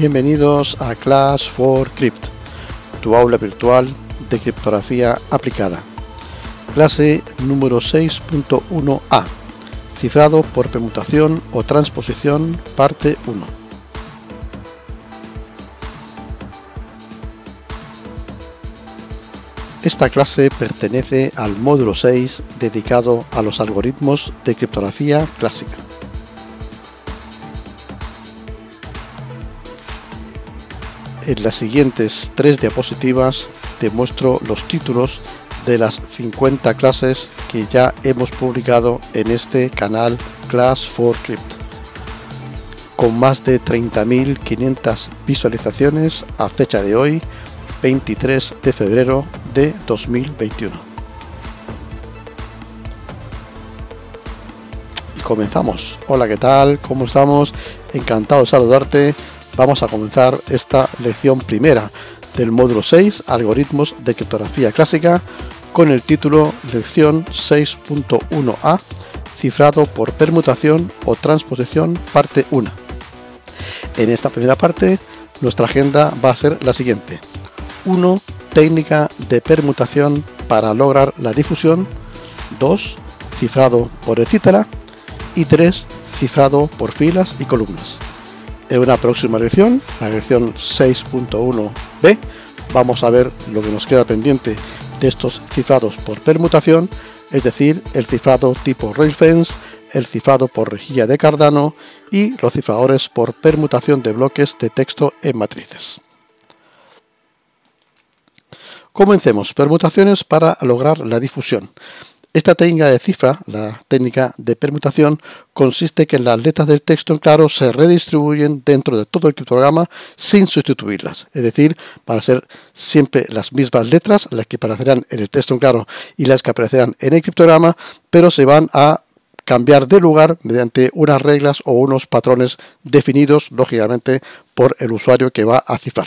Bienvenidos a Class 4 Crypt, tu aula virtual de criptografía aplicada. Clase número 6.1a, cifrado por permutación o transposición, parte 1. Esta clase pertenece al módulo 6 dedicado a los algoritmos de criptografía clásica. En las siguientes tres diapositivas te muestro los títulos de las 50 clases que ya hemos publicado en este canal Class 4 Crypt. Con más de 30.500 visualizaciones a fecha de hoy, 23 de febrero de 2021. Y comenzamos. Hola, ¿qué tal? ¿Cómo estamos? Encantado de saludarte Vamos a comenzar esta lección primera del módulo 6, algoritmos de criptografía clásica, con el título Lección 6.1a, cifrado por permutación o transposición, parte 1. En esta primera parte, nuestra agenda va a ser la siguiente. 1. Técnica de permutación para lograr la difusión. 2. Cifrado por etcétera. Y 3. Cifrado por filas y columnas en una próxima lección, la lección 6.1b, vamos a ver lo que nos queda pendiente de estos cifrados por permutación, es decir, el cifrado tipo RailFence, el cifrado por rejilla de Cardano y los cifradores por permutación de bloques de texto en matrices. Comencemos permutaciones para lograr la difusión. Esta técnica de cifra, la técnica de permutación, consiste en que las letras del texto en claro se redistribuyen dentro de todo el criptograma sin sustituirlas. Es decir, van a ser siempre las mismas letras, las que aparecerán en el texto en claro y las que aparecerán en el criptograma, pero se van a cambiar de lugar mediante unas reglas o unos patrones definidos, lógicamente, por el usuario que va a cifrar.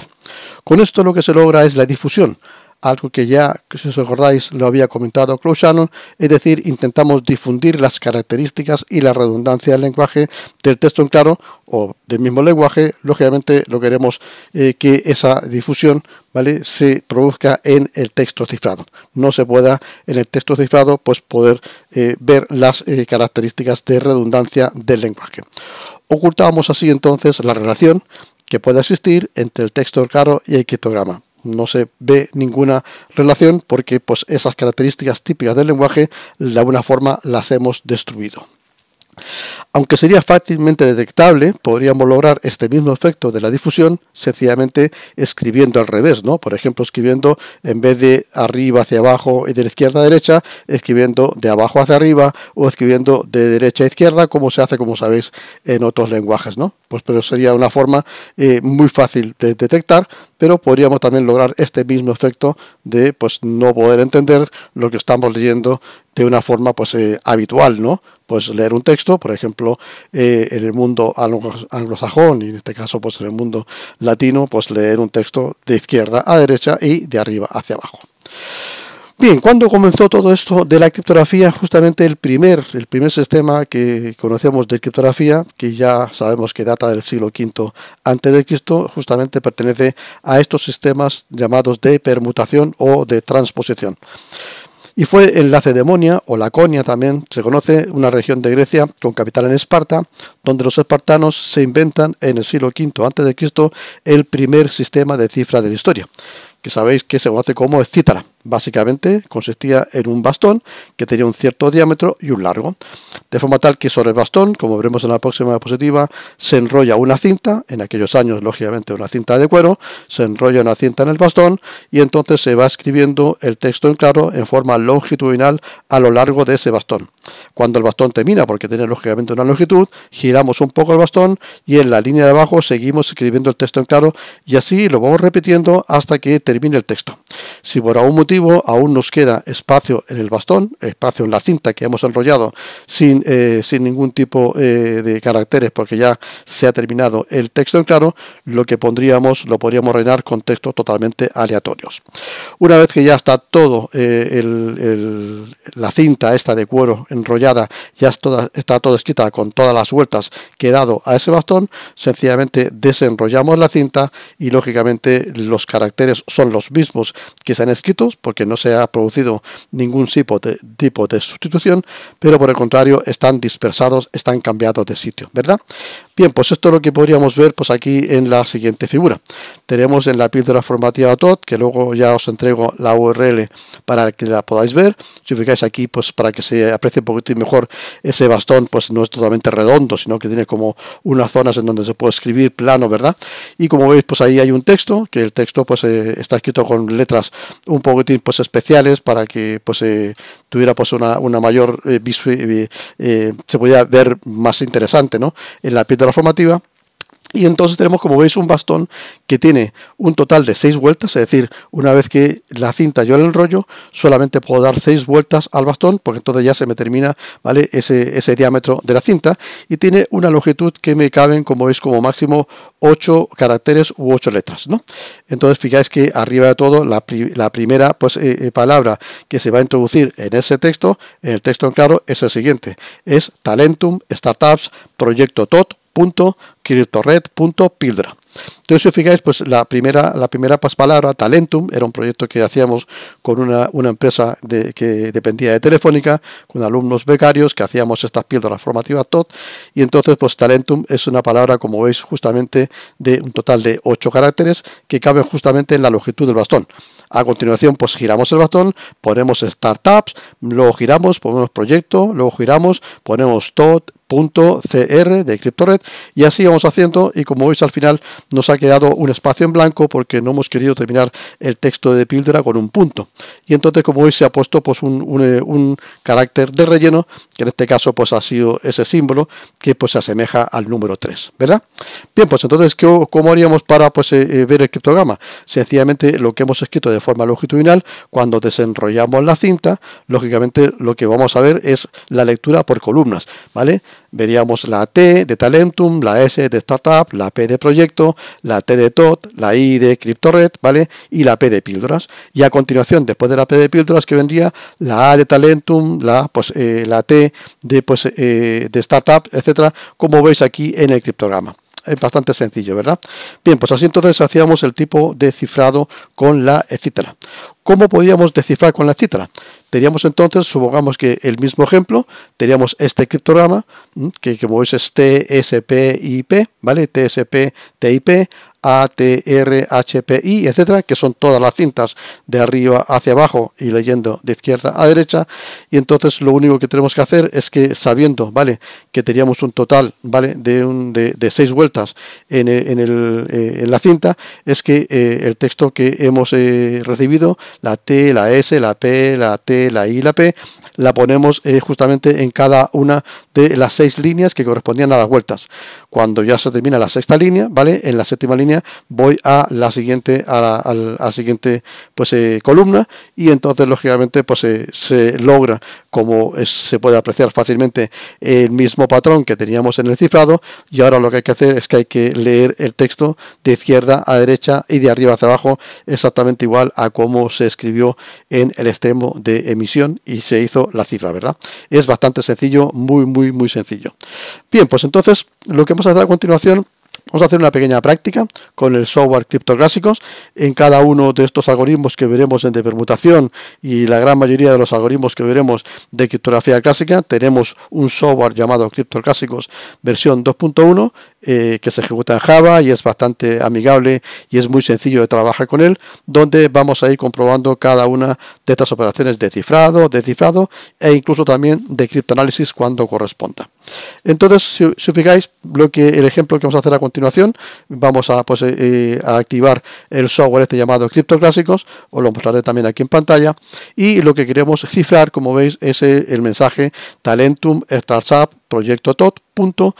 Con esto lo que se logra es la difusión algo que ya, si os acordáis, lo había comentado Claude Shannon, es decir, intentamos difundir las características y la redundancia del lenguaje del texto en claro o del mismo lenguaje, lógicamente lo queremos eh, que esa difusión ¿vale? se produzca en el texto cifrado. No se pueda en el texto cifrado pues, poder eh, ver las eh, características de redundancia del lenguaje. Ocultamos así entonces la relación que puede existir entre el texto claro y el criptograma no se ve ninguna relación porque pues, esas características típicas del lenguaje de alguna forma las hemos destruido. Aunque sería fácilmente detectable, podríamos lograr este mismo efecto de la difusión sencillamente escribiendo al revés, ¿no? Por ejemplo, escribiendo en vez de arriba hacia abajo y de izquierda a derecha, escribiendo de abajo hacia arriba o escribiendo de derecha a izquierda, como se hace, como sabéis, en otros lenguajes, ¿no? Pues pero sería una forma eh, muy fácil de detectar, pero podríamos también lograr este mismo efecto de pues no poder entender lo que estamos leyendo de una forma pues eh, habitual, ¿no? Pues leer un texto, por ejemplo, eh, en el mundo anglosajón y en este caso pues en el mundo latino, pues leer un texto de izquierda a derecha y de arriba hacia abajo. Bien, ¿cuándo comenzó todo esto de la criptografía? Justamente el primer, el primer sistema que conocemos de criptografía, que ya sabemos que data del siglo V a.C., justamente pertenece a estos sistemas llamados de permutación o de transposición y fue en la o Laconia también, se conoce una región de Grecia con capital en Esparta, donde los espartanos se inventan en el siglo V a.C. el primer sistema de cifra de la historia, que sabéis que se conoce como escítara. Básicamente consistía en un bastón que tenía un cierto diámetro y un largo, de forma tal que sobre el bastón, como veremos en la próxima diapositiva, se enrolla una cinta, en aquellos años lógicamente una cinta de cuero, se enrolla una cinta en el bastón y entonces se va escribiendo el texto en claro en forma longitudinal a lo largo de ese bastón. Cuando el bastón termina, porque tiene lógicamente una longitud, giramos un poco el bastón y en la línea de abajo seguimos escribiendo el texto en claro y así lo vamos repitiendo hasta que termine el texto. Si por algún motivo aún nos queda espacio en el bastón, espacio en la cinta que hemos enrollado sin, eh, sin ningún tipo eh, de caracteres porque ya se ha terminado el texto en claro, lo que pondríamos lo podríamos rellenar con textos totalmente aleatorios. Una vez que ya está todo eh, la cinta esta de cuero enrollada, ya está toda, está todo escrita con todas las vueltas que he dado a ese bastón, sencillamente desenrollamos la cinta y lógicamente los caracteres son los mismos que se han escrito, porque no se ha producido ningún tipo de, sustitución, pero por el contrario están dispersados, están cambiados de sitio, ¿verdad? Bien, pues esto es lo que podríamos ver pues aquí en la siguiente figura. Tenemos en la píldora formativa TOT, que luego ya os entrego la URL para que la podáis ver. Si fijáis aquí, pues para que se aprecie un poquito mejor ese bastón, pues no es totalmente redondo, sino que tiene como unas zonas en donde se puede escribir plano, ¿verdad? Y como veis, pues ahí hay un texto, que el texto pues eh, está escrito con letras un poquitín pues especiales para que pues eh, tuviera pues una, mayor eh, eh se podía ver más interesante, ¿no? En la píldora la formativa. Y entonces tenemos, como veis, un bastón que tiene un total de seis vueltas, es decir, una vez que la cinta yo la enrollo, solamente puedo dar seis vueltas al bastón, porque entonces ya se me termina ¿vale? ese, ese diámetro de la cinta, y tiene una longitud que me caben, como veis, como máximo 8 caracteres u ocho letras. ¿no? Entonces, fijáis que arriba de todo, la, primera pues, eh, eh, palabra que se va a introducir en ese texto, en el texto en claro, es el siguiente, es Talentum, Startups, Proyecto TOT, punto, pildra. Entonces, si os fijáis, pues la primera, la primera palabra, Talentum, era un proyecto que hacíamos con una, empresa que dependía de Telefónica, con alumnos becarios que hacíamos estas pildras formativas TOT. Y entonces, pues Talentum es una palabra, como veis, justamente de un total de ocho caracteres que caben justamente en la longitud del bastón. A continuación, pues giramos el bastón, ponemos startups, luego giramos, ponemos proyecto, luego giramos, ponemos TOT, .cr de CryptoRed y así vamos haciendo y como veis al final nos ha quedado un espacio en blanco porque no hemos querido terminar el texto de píldora con un punto y entonces como veis se ha puesto pues un, un, eh, un carácter de relleno que en este caso pues ha sido ese símbolo que pues se asemeja al número 3 ¿verdad? bien pues entonces ¿qué, ¿cómo haríamos para pues eh, eh, ver el criptograma? sencillamente lo que hemos escrito de forma longitudinal cuando desenrollamos la cinta lógicamente lo que vamos a ver es la lectura por columnas ¿vale? veríamos la T de Talentum, la S de Startup, la P de Proyecto, la T de TOT, la I de CryptoRed, ¿vale? Y la P de Píldoras. Y a continuación, después de la P de Píldoras, que vendría la A de Talentum, la, pues, eh, la T de, pues, eh, de Startup, etcétera, como veis aquí en el criptograma es bastante sencillo, ¿verdad? Bien, pues así entonces hacíamos el tipo de cifrado con la etcétera. ¿Cómo podíamos descifrar con la etcétera? Teníamos entonces, supongamos que el mismo ejemplo, teníamos este criptograma, que como veis es TSPIP, este ¿vale? TSPTIP, a, T, R, H, I, etcétera, que son todas las cintas de arriba hacia abajo y leyendo de izquierda a derecha. Y entonces lo único que tenemos que hacer es que sabiendo, ¿vale? Que teníamos un total, ¿vale? De, un, de, seis vueltas eh, eh, en, la cinta, es que eh, el texto que hemos recibido, la T, la S, la P, la T, la I, la P, la ponemos justamente en cada una de las seis líneas que correspondían a las vueltas. Cuando ya se termina la sexta línea, ¿vale? En la séptima línea voy a la siguiente, a la, siguiente pues, eh, columna y entonces lógicamente pues, eh, se logra, como se puede apreciar fácilmente, el mismo patrón que teníamos en el cifrado y ahora lo que hay que hacer es que hay que leer el texto de izquierda a derecha y de arriba hacia abajo exactamente igual a como se escribió en el extremo de emisión y se hizo la cifra, ¿verdad? Es bastante sencillo, muy, muy, muy sencillo. Bien, pues entonces lo que vamos a hacer a continuación Vamos a hacer una pequeña práctica con el software criptográficos en cada uno de estos algoritmos que veremos en de permutación y la gran mayoría de los algoritmos que veremos de criptografía clásica. Tenemos un software llamado criptoclásicos versión 2.1 eh, que se ejecuta en Java y es bastante amigable y es muy sencillo de trabajar con él, donde vamos a ir comprobando cada una de estas operaciones de cifrado, descifrado e incluso también de criptoanálisis cuando corresponda. Entonces, si, si fijáis lo que, el ejemplo que vamos a hacer a continuación, vamos a, pues, eh, eh, activar el software este llamado Clásicos, os lo mostraré también aquí en pantalla, y lo que queremos cifrar, como veis, es el mensaje Talentum Startup Proyecto TOT punto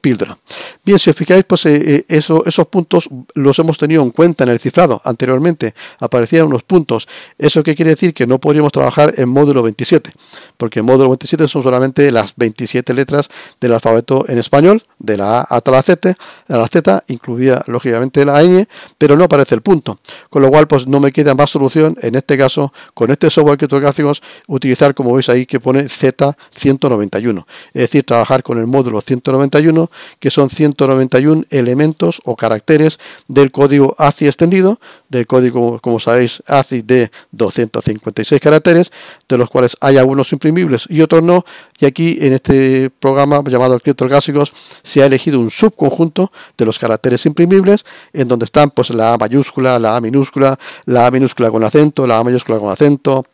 pildra Bien, si os fijáis, pues eh, eh, eso, esos puntos los hemos tenido en cuenta en el cifrado. Anteriormente aparecían unos puntos. ¿Eso qué quiere decir? Que no podríamos trabajar en módulo 27, porque módulo 27 son solamente las 27 letras del alfabeto en español, de la A hasta la Z, la Z incluía lógicamente la ñ, pero no aparece el punto. Con lo cual, pues no me queda más solución en este caso, con este software que hacemos utilizar, como veis ahí, que pone Z191. Es decir, trabajar con el módulo 191, que son 191 elementos o caracteres del código ACI extendido, del código, como sabéis, ACI de 256 caracteres, de los cuales hay algunos imprimibles y otros no. Y aquí en este programa llamado Criptográficos se ha elegido un subconjunto de los caracteres imprimibles, en donde están pues la A mayúscula, la A minúscula, la A minúscula con acento, la A mayúscula con acento,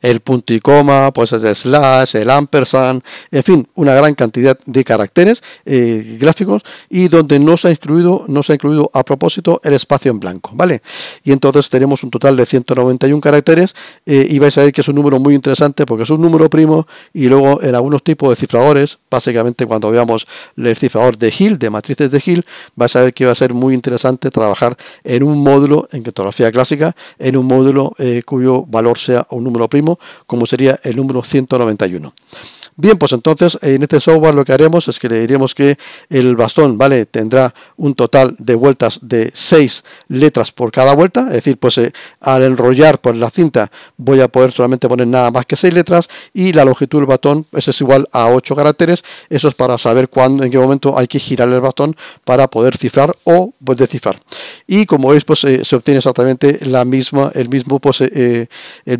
el punto y coma, pues el slash, el ampersand, en fin, una gran cantidad de caracteres eh, gráficos y donde no se ha incluido, no se ha incluido a propósito el espacio en blanco, ¿vale? Y entonces tenemos un total de 191 caracteres eh, y vais a ver que es un número muy interesante porque es un número primo y luego en algunos tipos de cifradores, básicamente cuando veamos el cifrador de Hill, de matrices de Hill, vais a ver que va a ser muy interesante trabajar en un módulo en criptografía clásica, en un módulo eh, cuyo valor sea un número lo primo, como sería el número 191. Bien, pues entonces eh, en este software lo que haremos es que le diremos que el bastón vale tendrá un total de vueltas de 6 letras por cada vuelta, es decir, pues eh, al enrollar por pues, la cinta voy a poder solamente poner nada más que 6 letras y la longitud del bastón es igual a 8 caracteres, eso es para saber cuándo, en qué momento hay que girar el bastón para poder cifrar o pues, descifrar. Y como veis, pues eh, se obtiene exactamente la misma, el mismo, pues, el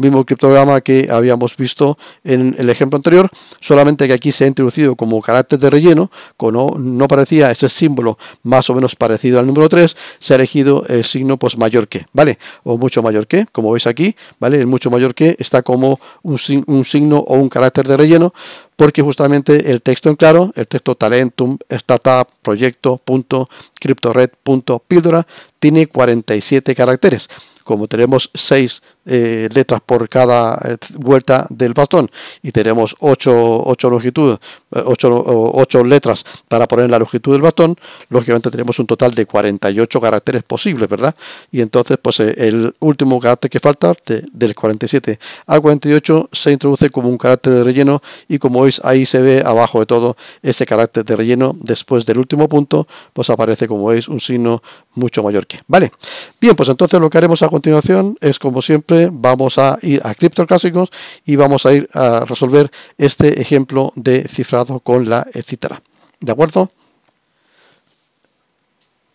mismo criptograma que habíamos visto en el ejemplo anterior solamente que aquí se ha introducido como carácter de relleno, como no parecía ese símbolo más o menos parecido al número 3, se ha elegido el signo pues, mayor que, ¿vale? O mucho mayor que, como veis aquí, ¿vale? El mucho mayor que está como un, signo o un carácter de relleno, porque justamente el texto en claro, el texto talentum, startup, proyecto, punto, criptored, punto, píldora, tiene 47 caracteres. Como tenemos 6 eh, letras por cada eh, vuelta del bastón y tenemos 8, 8 8, letras para poner la longitud del bastón, lógicamente tenemos un total de 48 caracteres posibles, ¿verdad? Y entonces, pues eh, el último carácter que falta, del 47 al 48, se introduce como un carácter de relleno y como veis ahí se ve abajo de todo ese carácter de relleno después del último punto, pues aparece como veis un signo mucho mayor que. ¿Vale? Bien, pues entonces lo que haremos a continuación es como siempre vamos a ir a criptoclásicos y vamos a ir a resolver este ejemplo de cifrado con la etcétera. ¿De acuerdo?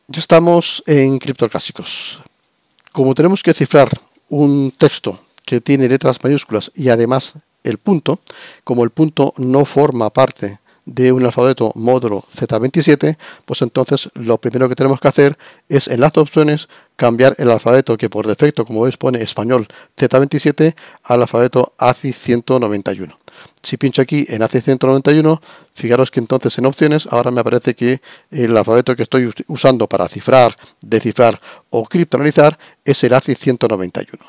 Ya estamos en criptoclásicos. Como tenemos que cifrar un texto que tiene letras mayúsculas y además el punto, como el punto no forma parte de un alfabeto módulo Z27, pues entonces lo primero que tenemos que hacer es en las opciones cambiar el alfabeto que por defecto, como veis, pone español Z27 al alfabeto ACI 191. Si pincho aquí en AC191, fijaros que entonces en opciones ahora me aparece que el alfabeto que estoy usando para cifrar, descifrar o criptanalizar es el AC191.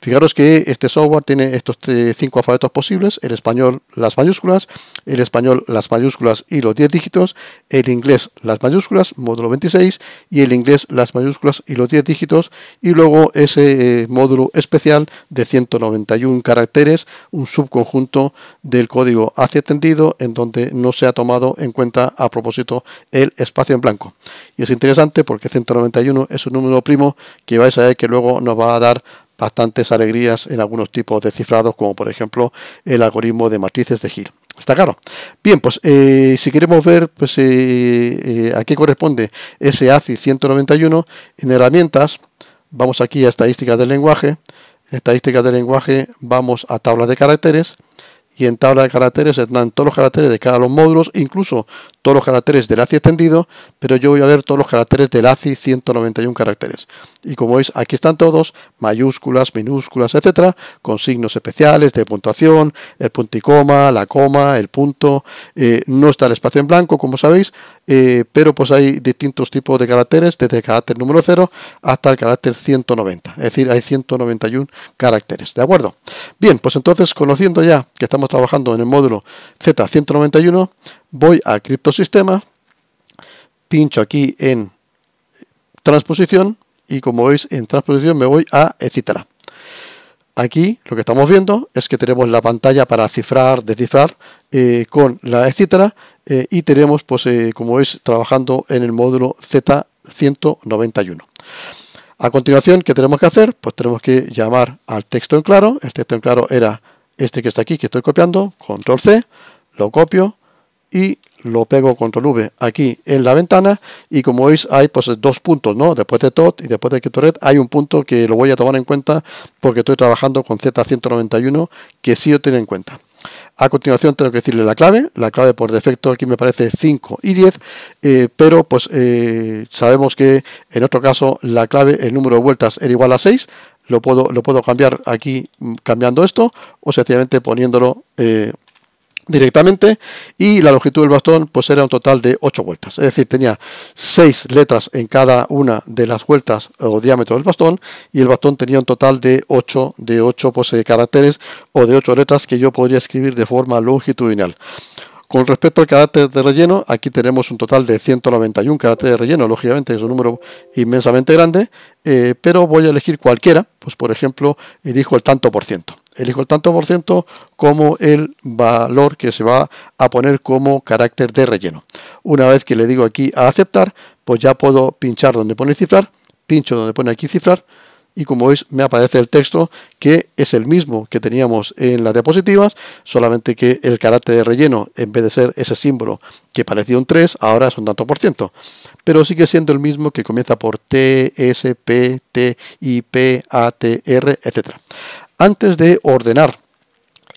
Fijaros que este software tiene estos cinco alfabetos posibles, el español las mayúsculas, el español las mayúsculas y los 10 dígitos, el inglés las mayúsculas, módulo 26, y el inglés las mayúsculas y los 10 dígitos, y luego ese eh, módulo especial de 191 caracteres, un subconjunto del código hacia tendido en donde no se ha tomado en cuenta a propósito el espacio en blanco. Y es interesante porque 191 es un número primo que vais a ver que luego nos va a dar bastantes alegrías en algunos tipos de cifrados, como por ejemplo el algoritmo de matrices de Hill. Está claro. Bien, pues eh, si queremos ver pues, eh, eh, a qué corresponde ese ACI 191 en herramientas, vamos aquí a estadísticas del lenguaje. En estadísticas del lenguaje vamos a tablas de caracteres y en tabla de caracteres están todos los caracteres de cada de los módulos, incluso todos los caracteres del ACI extendido, pero yo voy a ver todos los caracteres del ACI 191 caracteres. Y como veis, aquí están todos, mayúsculas, minúsculas, etcétera, con signos especiales de puntuación, el punto y coma, la coma, el punto, eh, no está el espacio en blanco, como sabéis, eh, pero pues hay distintos tipos de caracteres, desde el carácter número 0 hasta el carácter 190, es decir, hay 191 caracteres, ¿de acuerdo? Bien, pues entonces, conociendo ya que estamos trabajando en el módulo Z191, voy a criptosistema, pincho aquí en transposición y como veis en transposición me voy a etcétera. Aquí lo que estamos viendo es que tenemos la pantalla para cifrar, descifrar eh, con la etcétera eh, y tenemos, pues eh, como veis, trabajando en el módulo Z191. A continuación, ¿qué tenemos que hacer? Pues tenemos que llamar al texto en claro. El texto en claro era este que está aquí, que estoy copiando, control C, lo copio, y lo pego control V aquí en la ventana y como veis hay pues dos puntos, ¿no? Después de TOT y después de Red hay un punto que lo voy a tomar en cuenta porque estoy trabajando con Z191 que sí lo tiene en cuenta. A continuación tengo que decirle la clave, la clave por defecto aquí me parece 5 y 10, eh, pero pues eh, sabemos que en otro caso la clave, el número de vueltas era igual a 6, lo puedo, lo puedo cambiar aquí mm, cambiando esto o sencillamente poniéndolo eh, directamente y la longitud del bastón pues era un total de 8 vueltas, es decir, tenía 6 letras en cada una de las vueltas o diámetro del bastón y el bastón tenía un total de 8 de 8 pues, eh, caracteres o de 8 letras que yo podría escribir de forma longitudinal. Con respecto al carácter de relleno, aquí tenemos un total de 191 caracteres de relleno, lógicamente es un número inmensamente grande, eh, pero voy a elegir cualquiera, pues por ejemplo, elijo el tanto por ciento elijo el tanto por ciento como el valor que se va a poner como carácter de relleno. Una vez que le digo aquí a aceptar, pues ya puedo pinchar donde pone cifrar, pincho donde pone aquí cifrar, y como veis me aparece el texto que es el mismo que teníamos en las diapositivas, solamente que el carácter de relleno, en vez de ser ese símbolo que parecía un 3, ahora es un tanto por ciento. Pero sigue siendo el mismo que comienza por T, S, P, T, I, P, A, T, R, etc. Antes de ordenar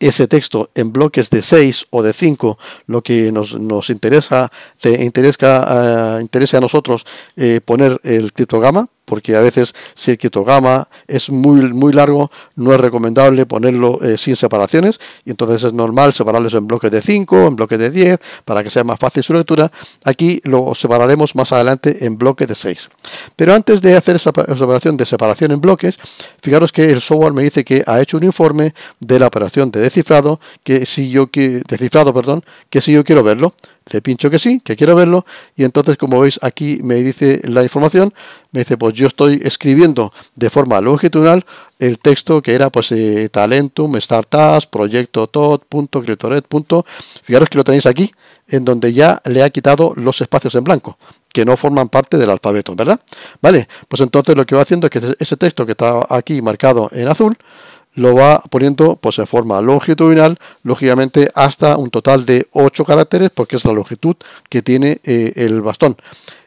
ese texto en bloques de 6 o de 5, lo que nos, nos interesa, te interesa, eh, a nosotros eh, poner el criptograma, porque a veces si el quitogama es muy, muy largo, no es recomendable ponerlo eh, sin separaciones, y entonces es normal separarlos en bloques de 5, en bloques de 10, para que sea más fácil su lectura. Aquí lo separaremos más adelante en bloques de 6. Pero antes de hacer esa operación de separación en bloques, fijaros que el software me dice que ha hecho un informe de la operación de descifrado, que si yo que, descifrado, perdón, que si yo quiero verlo, le pincho que sí, que quiero verlo, y entonces como veis aquí me dice la información, me dice pues yo estoy escribiendo de forma longitudinal el texto que era pues eh, Talentum, Startups, Proyecto todo, punto, punto, fijaros que lo tenéis aquí, en donde ya le ha quitado los espacios en blanco, que no forman parte del alfabeto, ¿verdad? Vale, pues entonces lo que va haciendo es que ese texto que está aquí marcado en azul, lo va poniendo pues en forma longitudinal, lógicamente hasta un total de 8 caracteres, porque es la longitud que tiene eh, el bastón.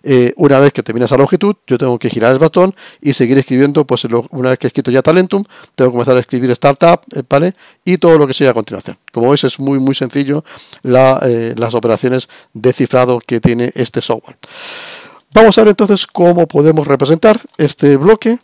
Eh, una vez que termina esa longitud, yo tengo que girar el bastón y seguir escribiendo, pues una vez que he escrito ya Talentum, tengo que comenzar a escribir Startup, eh, ¿vale? Y todo lo que sigue a continuación. Como veis, es muy, muy sencillo las operaciones de cifrado que tiene este software. Vamos a ver entonces cómo podemos representar este bloque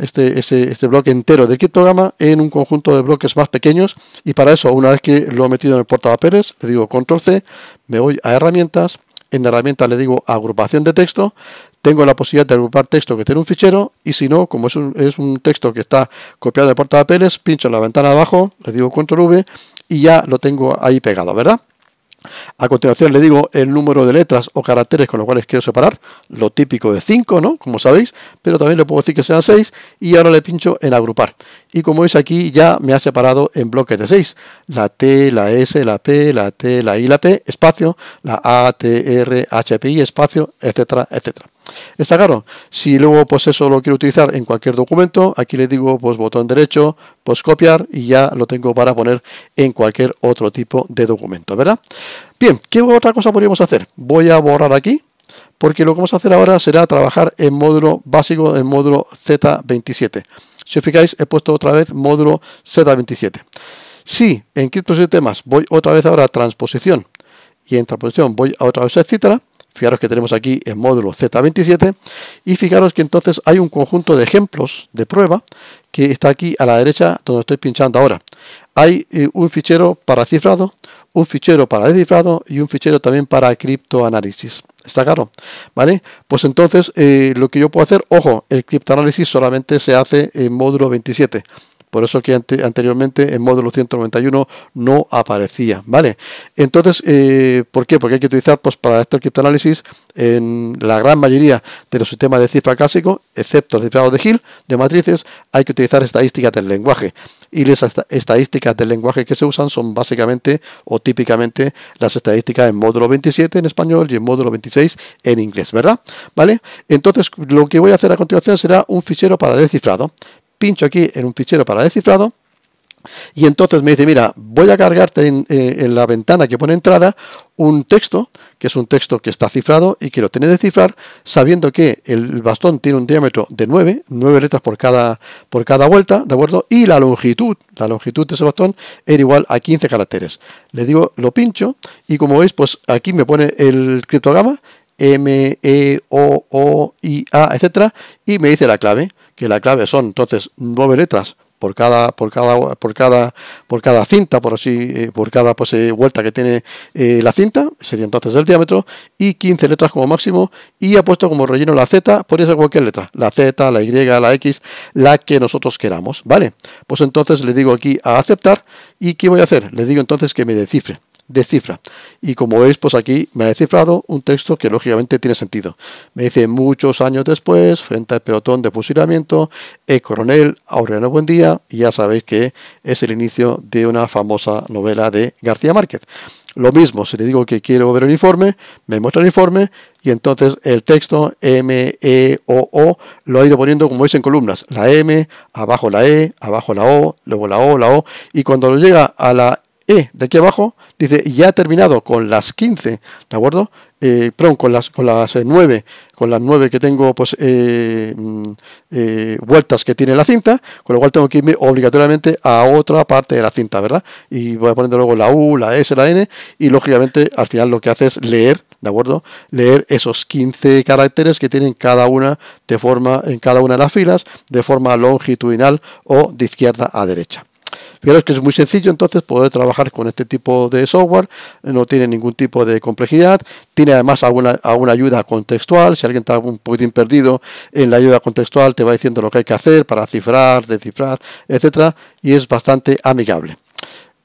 este, este, bloque entero de criptograma en un conjunto de bloques más pequeños y para eso una vez que lo he metido en el portapapeles le digo control C, me voy a herramientas, en herramientas le digo agrupación de texto, tengo la posibilidad de agrupar texto que tiene un fichero y si no, como es un, es un texto que está copiado en el portapapeles, pincho en la ventana de abajo, le digo control V y ya lo tengo ahí pegado, ¿verdad? A continuación le digo el número de letras o caracteres con los cuales quiero separar, lo típico de 5, ¿no? Como sabéis, pero también le puedo decir que sean 6 y ahora le pincho en agrupar. Y como veis aquí ya me ha separado en bloques de 6, la T, la S, la P, la T, la I, la P, espacio, la A, T, R, H, P, espacio, etcétera, etcétera. Está claro, si luego pues eso lo quiero utilizar en cualquier documento, aquí le digo pues botón derecho, pues copiar y ya lo tengo para poner en cualquier otro tipo de documento, ¿verdad? Bien, ¿qué otra cosa podríamos hacer? Voy a borrar aquí, porque lo que vamos a hacer ahora será trabajar en módulo básico, en módulo Z27. Si os fijáis, he puesto otra vez módulo Z27. Si en temas? voy otra vez ahora a transposición y en transposición voy a otra vez a etcétera, Fijaros que tenemos aquí el módulo Z27 y fijaros que entonces hay un conjunto de ejemplos de prueba que está aquí a la derecha donde estoy pinchando ahora. Hay eh, un fichero para cifrado, un fichero para descifrado y un fichero también para criptoanálisis. ¿Está claro? ¿Vale? Pues entonces eh, lo que yo puedo hacer, ojo, el criptoanálisis solamente se hace en módulo 27. Por eso que anteriormente en módulo 191 no aparecía, ¿vale? Entonces, eh, ¿por qué? Porque hay que utilizar pues, para este criptoanálisis en la gran mayoría de los sistemas de cifra clásico, excepto el cifrado de Hill, de matrices, hay que utilizar estadísticas del lenguaje. Y las estadísticas del lenguaje que se usan son básicamente o típicamente las estadísticas en módulo 27 en español y en módulo 26 en inglés, ¿verdad? ¿Vale? Entonces, lo que voy a hacer a continuación será un fichero para descifrado pincho aquí en un fichero para descifrado y entonces me dice, mira, voy a cargarte eh, en, la ventana que pone entrada un texto, que es un texto que está cifrado y que lo tiene de cifrar, sabiendo que el bastón tiene un diámetro de 9, 9 letras por cada, por cada vuelta, ¿de acuerdo? Y la longitud, la longitud de ese bastón era igual a 15 caracteres. Le digo, lo pincho y como veis, pues aquí me pone el criptograma M, E, O, O, I, A, etcétera, y me dice la clave que la clave son entonces nueve letras por cada por cada por cada por cada cinta por así eh, por cada pues, eh, vuelta que tiene eh, la cinta sería entonces el diámetro y 15 letras como máximo y ha puesto como relleno la z por ser cualquier letra la z la y la x la que nosotros queramos vale pues entonces le digo aquí a aceptar y qué voy a hacer le digo entonces que me descifre de cifra. Y como veis, pues aquí me ha descifrado un texto que lógicamente tiene sentido. Me dice, muchos años después, frente al pelotón de fusilamiento, el coronel Aureliano Buendía, y ya sabéis que es el inicio de una famosa novela de García Márquez. Lo mismo, si le digo que quiero ver el informe, me muestra el informe y entonces el texto M, E, O, O lo ha ido poniendo como veis en columnas. La M, abajo la E, abajo la O, luego la O, la O. Y cuando lo llega a la y de aquí abajo dice ya ha terminado con las 15, ¿de acuerdo? Eh, perdón, con las, con las 9, eh, con las 9 que tengo pues eh, mm, vueltas que tiene la cinta, con lo cual tengo que irme obligatoriamente a otra parte de la cinta, ¿verdad? Y voy a poner luego la U, la S, la N, y lógicamente al final lo que hace es leer, ¿de acuerdo? Leer esos 15 caracteres que tienen cada una de forma, en cada una de las filas, de forma longitudinal o de izquierda a derecha. Fijaros que es muy sencillo entonces poder trabajar con este tipo de software, no tiene ningún tipo de complejidad, tiene además alguna, ayuda contextual, si alguien está un poquitín perdido en la ayuda contextual te va diciendo lo que hay que hacer para cifrar, descifrar, etcétera, y es bastante amigable.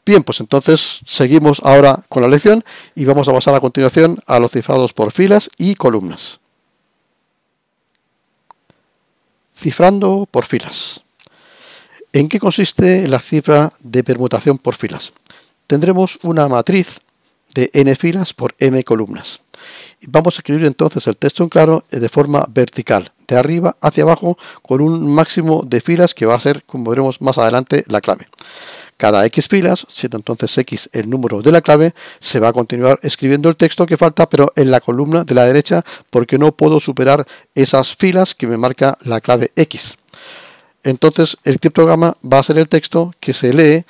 Bien, pues entonces seguimos ahora con la lección y vamos a pasar a continuación a los cifrados por filas y columnas. Cifrando por filas. ¿En qué consiste la cifra de permutación por filas? Tendremos una matriz de n filas por m columnas. Vamos a escribir entonces el texto en claro eh, de forma vertical, de arriba hacia abajo, con un máximo de filas que va a ser, como veremos más adelante, la clave. Cada x filas, siendo entonces x el número de la clave, se va a continuar escribiendo el texto que falta, pero en la columna de la derecha, porque no puedo superar esas filas que me marca la clave x entonces el criptograma va a ser el texto que se lee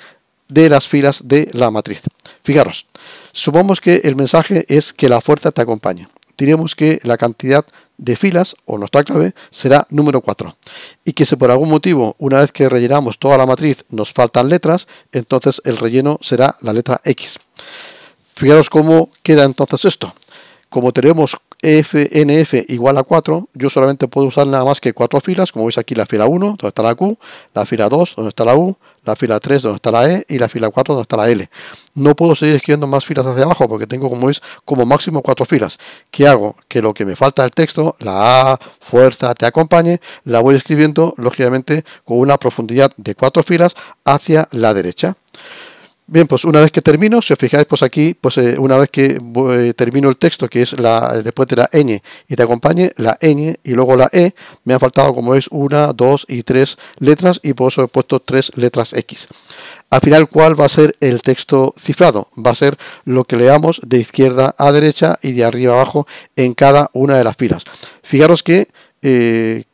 de las filas de la matriz. Fijaros, supongamos que el mensaje es que la fuerza te acompaña. Diremos que la cantidad de filas, o nuestra clave, será número 4. Y que si por algún motivo, una vez que rellenamos toda la matriz, nos faltan letras, entonces el relleno será la letra X. Fijaros cómo queda entonces esto. Como tenemos FNF igual a 4, yo solamente puedo usar nada más que 4 filas, como veis aquí la fila 1, donde está la Q, la fila 2, donde está la U, la fila 3, donde está la E, y la fila 4, donde está la L. No puedo seguir escribiendo más filas hacia abajo, porque tengo como veis, como máximo 4 filas. ¿Qué hago? Que lo que me falta del texto, la A, fuerza, te acompañe, la voy escribiendo, lógicamente, con una profundidad de 4 filas hacia la derecha. Bien, pues una vez que termino, si os fijáis, pues aquí, pues eh, una vez que eh, termino el texto, que es la después de la ñ y te acompañe, la ñ y luego la e, me han faltado como es una, dos y tres letras y por eso he puesto tres letras X. Al final, ¿cuál va a ser el texto cifrado? Va a ser lo que leamos de izquierda a derecha y de arriba a abajo en cada una de las filas. Fijaros que eh,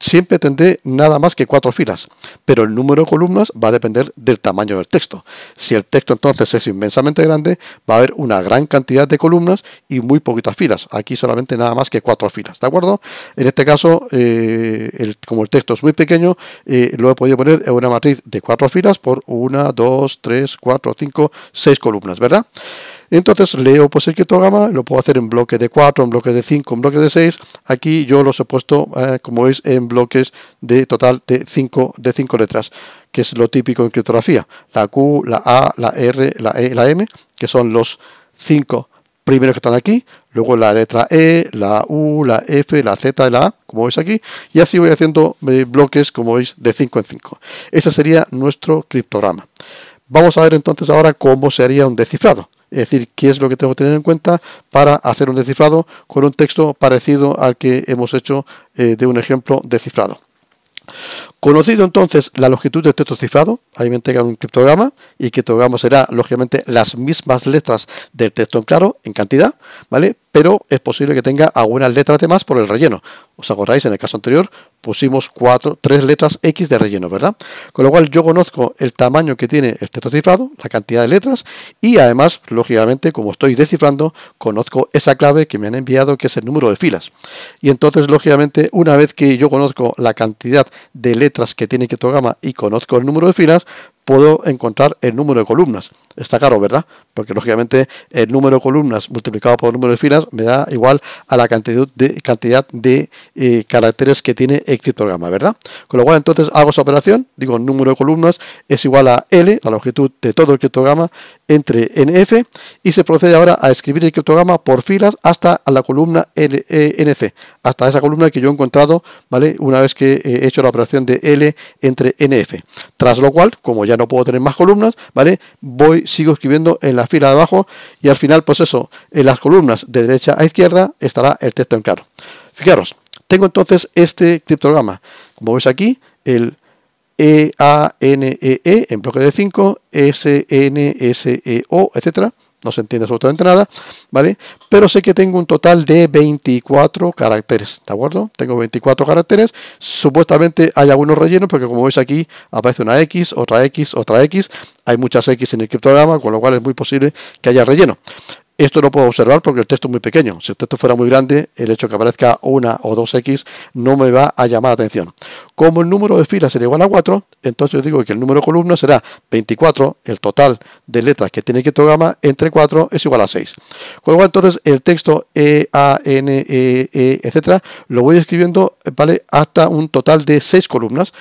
siempre tendré nada más que cuatro filas, pero el número de columnas va a depender del tamaño del texto. Si el texto entonces es inmensamente grande, va a haber una gran cantidad de columnas y muy poquitas filas. Aquí solamente nada más que cuatro filas, ¿de acuerdo? En este caso, eh, como el texto es muy pequeño, eh, lo he podido poner en una matriz de cuatro filas por una, dos, tres, cuatro, cinco, seis columnas, ¿verdad? Entonces leo pues el criptograma, lo puedo hacer en bloques de 4, en bloques de 5, en bloques de 6. Aquí yo los he puesto, eh, como veis, en bloques de total de 5 de cinco letras, que es lo típico en criptografía. La Q, la A, la R, la E, la M, que son los 5 primeros que están aquí, luego la letra E, la U, la F, la Z, la A, como veis aquí, y así voy haciendo eh, bloques, como veis, de 5 en 5. Ese sería nuestro criptograma. Vamos a ver entonces ahora cómo se haría un descifrado es decir, qué es lo que tengo que tener en cuenta para hacer un descifrado con un texto parecido al que hemos hecho eh, de un ejemplo descifrado. Conocido entonces la longitud del texto cifrado, ahí me entregan un criptograma y criptograma será lógicamente las mismas letras del texto en claro en cantidad, ¿vale? Pero es posible que tenga algunas letras de más por el relleno. ¿Os acordáis? En el caso anterior pusimos cuatro, tres letras X de relleno, ¿verdad? Con lo cual yo conozco el tamaño que tiene el este texto cifrado, la cantidad de letras y además, lógicamente, como estoy descifrando, conozco esa clave que me han enviado que es el número de filas. Y entonces, lógicamente, una vez que yo conozco la cantidad de letras que tiene gama y conozco el número de filas, puedo encontrar el número de columnas. Está claro, ¿verdad? Porque lógicamente el número de columnas multiplicado por el número de filas me da igual a la cantidad de, cantidad de eh, caracteres que tiene el criptograma, ¿verdad? Con lo cual entonces hago esa operación, digo número de columnas es igual a L, la longitud de todo el criptograma, entre NF y se procede ahora a escribir el criptograma por filas hasta la columna LNC, e, NC, hasta esa columna que yo he encontrado, ¿vale? Una vez que he hecho la operación de L entre NF. Tras lo cual, como ya no puedo tener más columnas, ¿vale? Voy, sigo escribiendo en la fila de abajo y al final, pues eso, en las columnas de derecha a izquierda estará el texto en claro. Fijaros, tengo entonces este criptograma. Como veis aquí, el e n e, -E en bloque de 5, S-N-S-E-O, etcétera no se entiende absolutamente nada, ¿vale? Pero sé que tengo un total de 24 caracteres, ¿de acuerdo? Tengo 24 caracteres, supuestamente hay algunos rellenos, porque como veis aquí aparece una X, otra X, otra X, hay muchas X en el criptograma, con lo cual es muy posible que haya relleno. Esto no puedo observar porque el texto es muy pequeño. Si el texto fuera muy grande, el hecho de que aparezca una o dos X no me va a llamar la atención. Como el número de filas es igual a 4, entonces digo que el número de columnas será 24, el total de letras que tiene programa, entre 4 es igual a 6. Con lo cual, entonces, el texto E, A, N, E, E, etcétera, lo voy escribiendo, ¿vale? Hasta un total de 6 columnas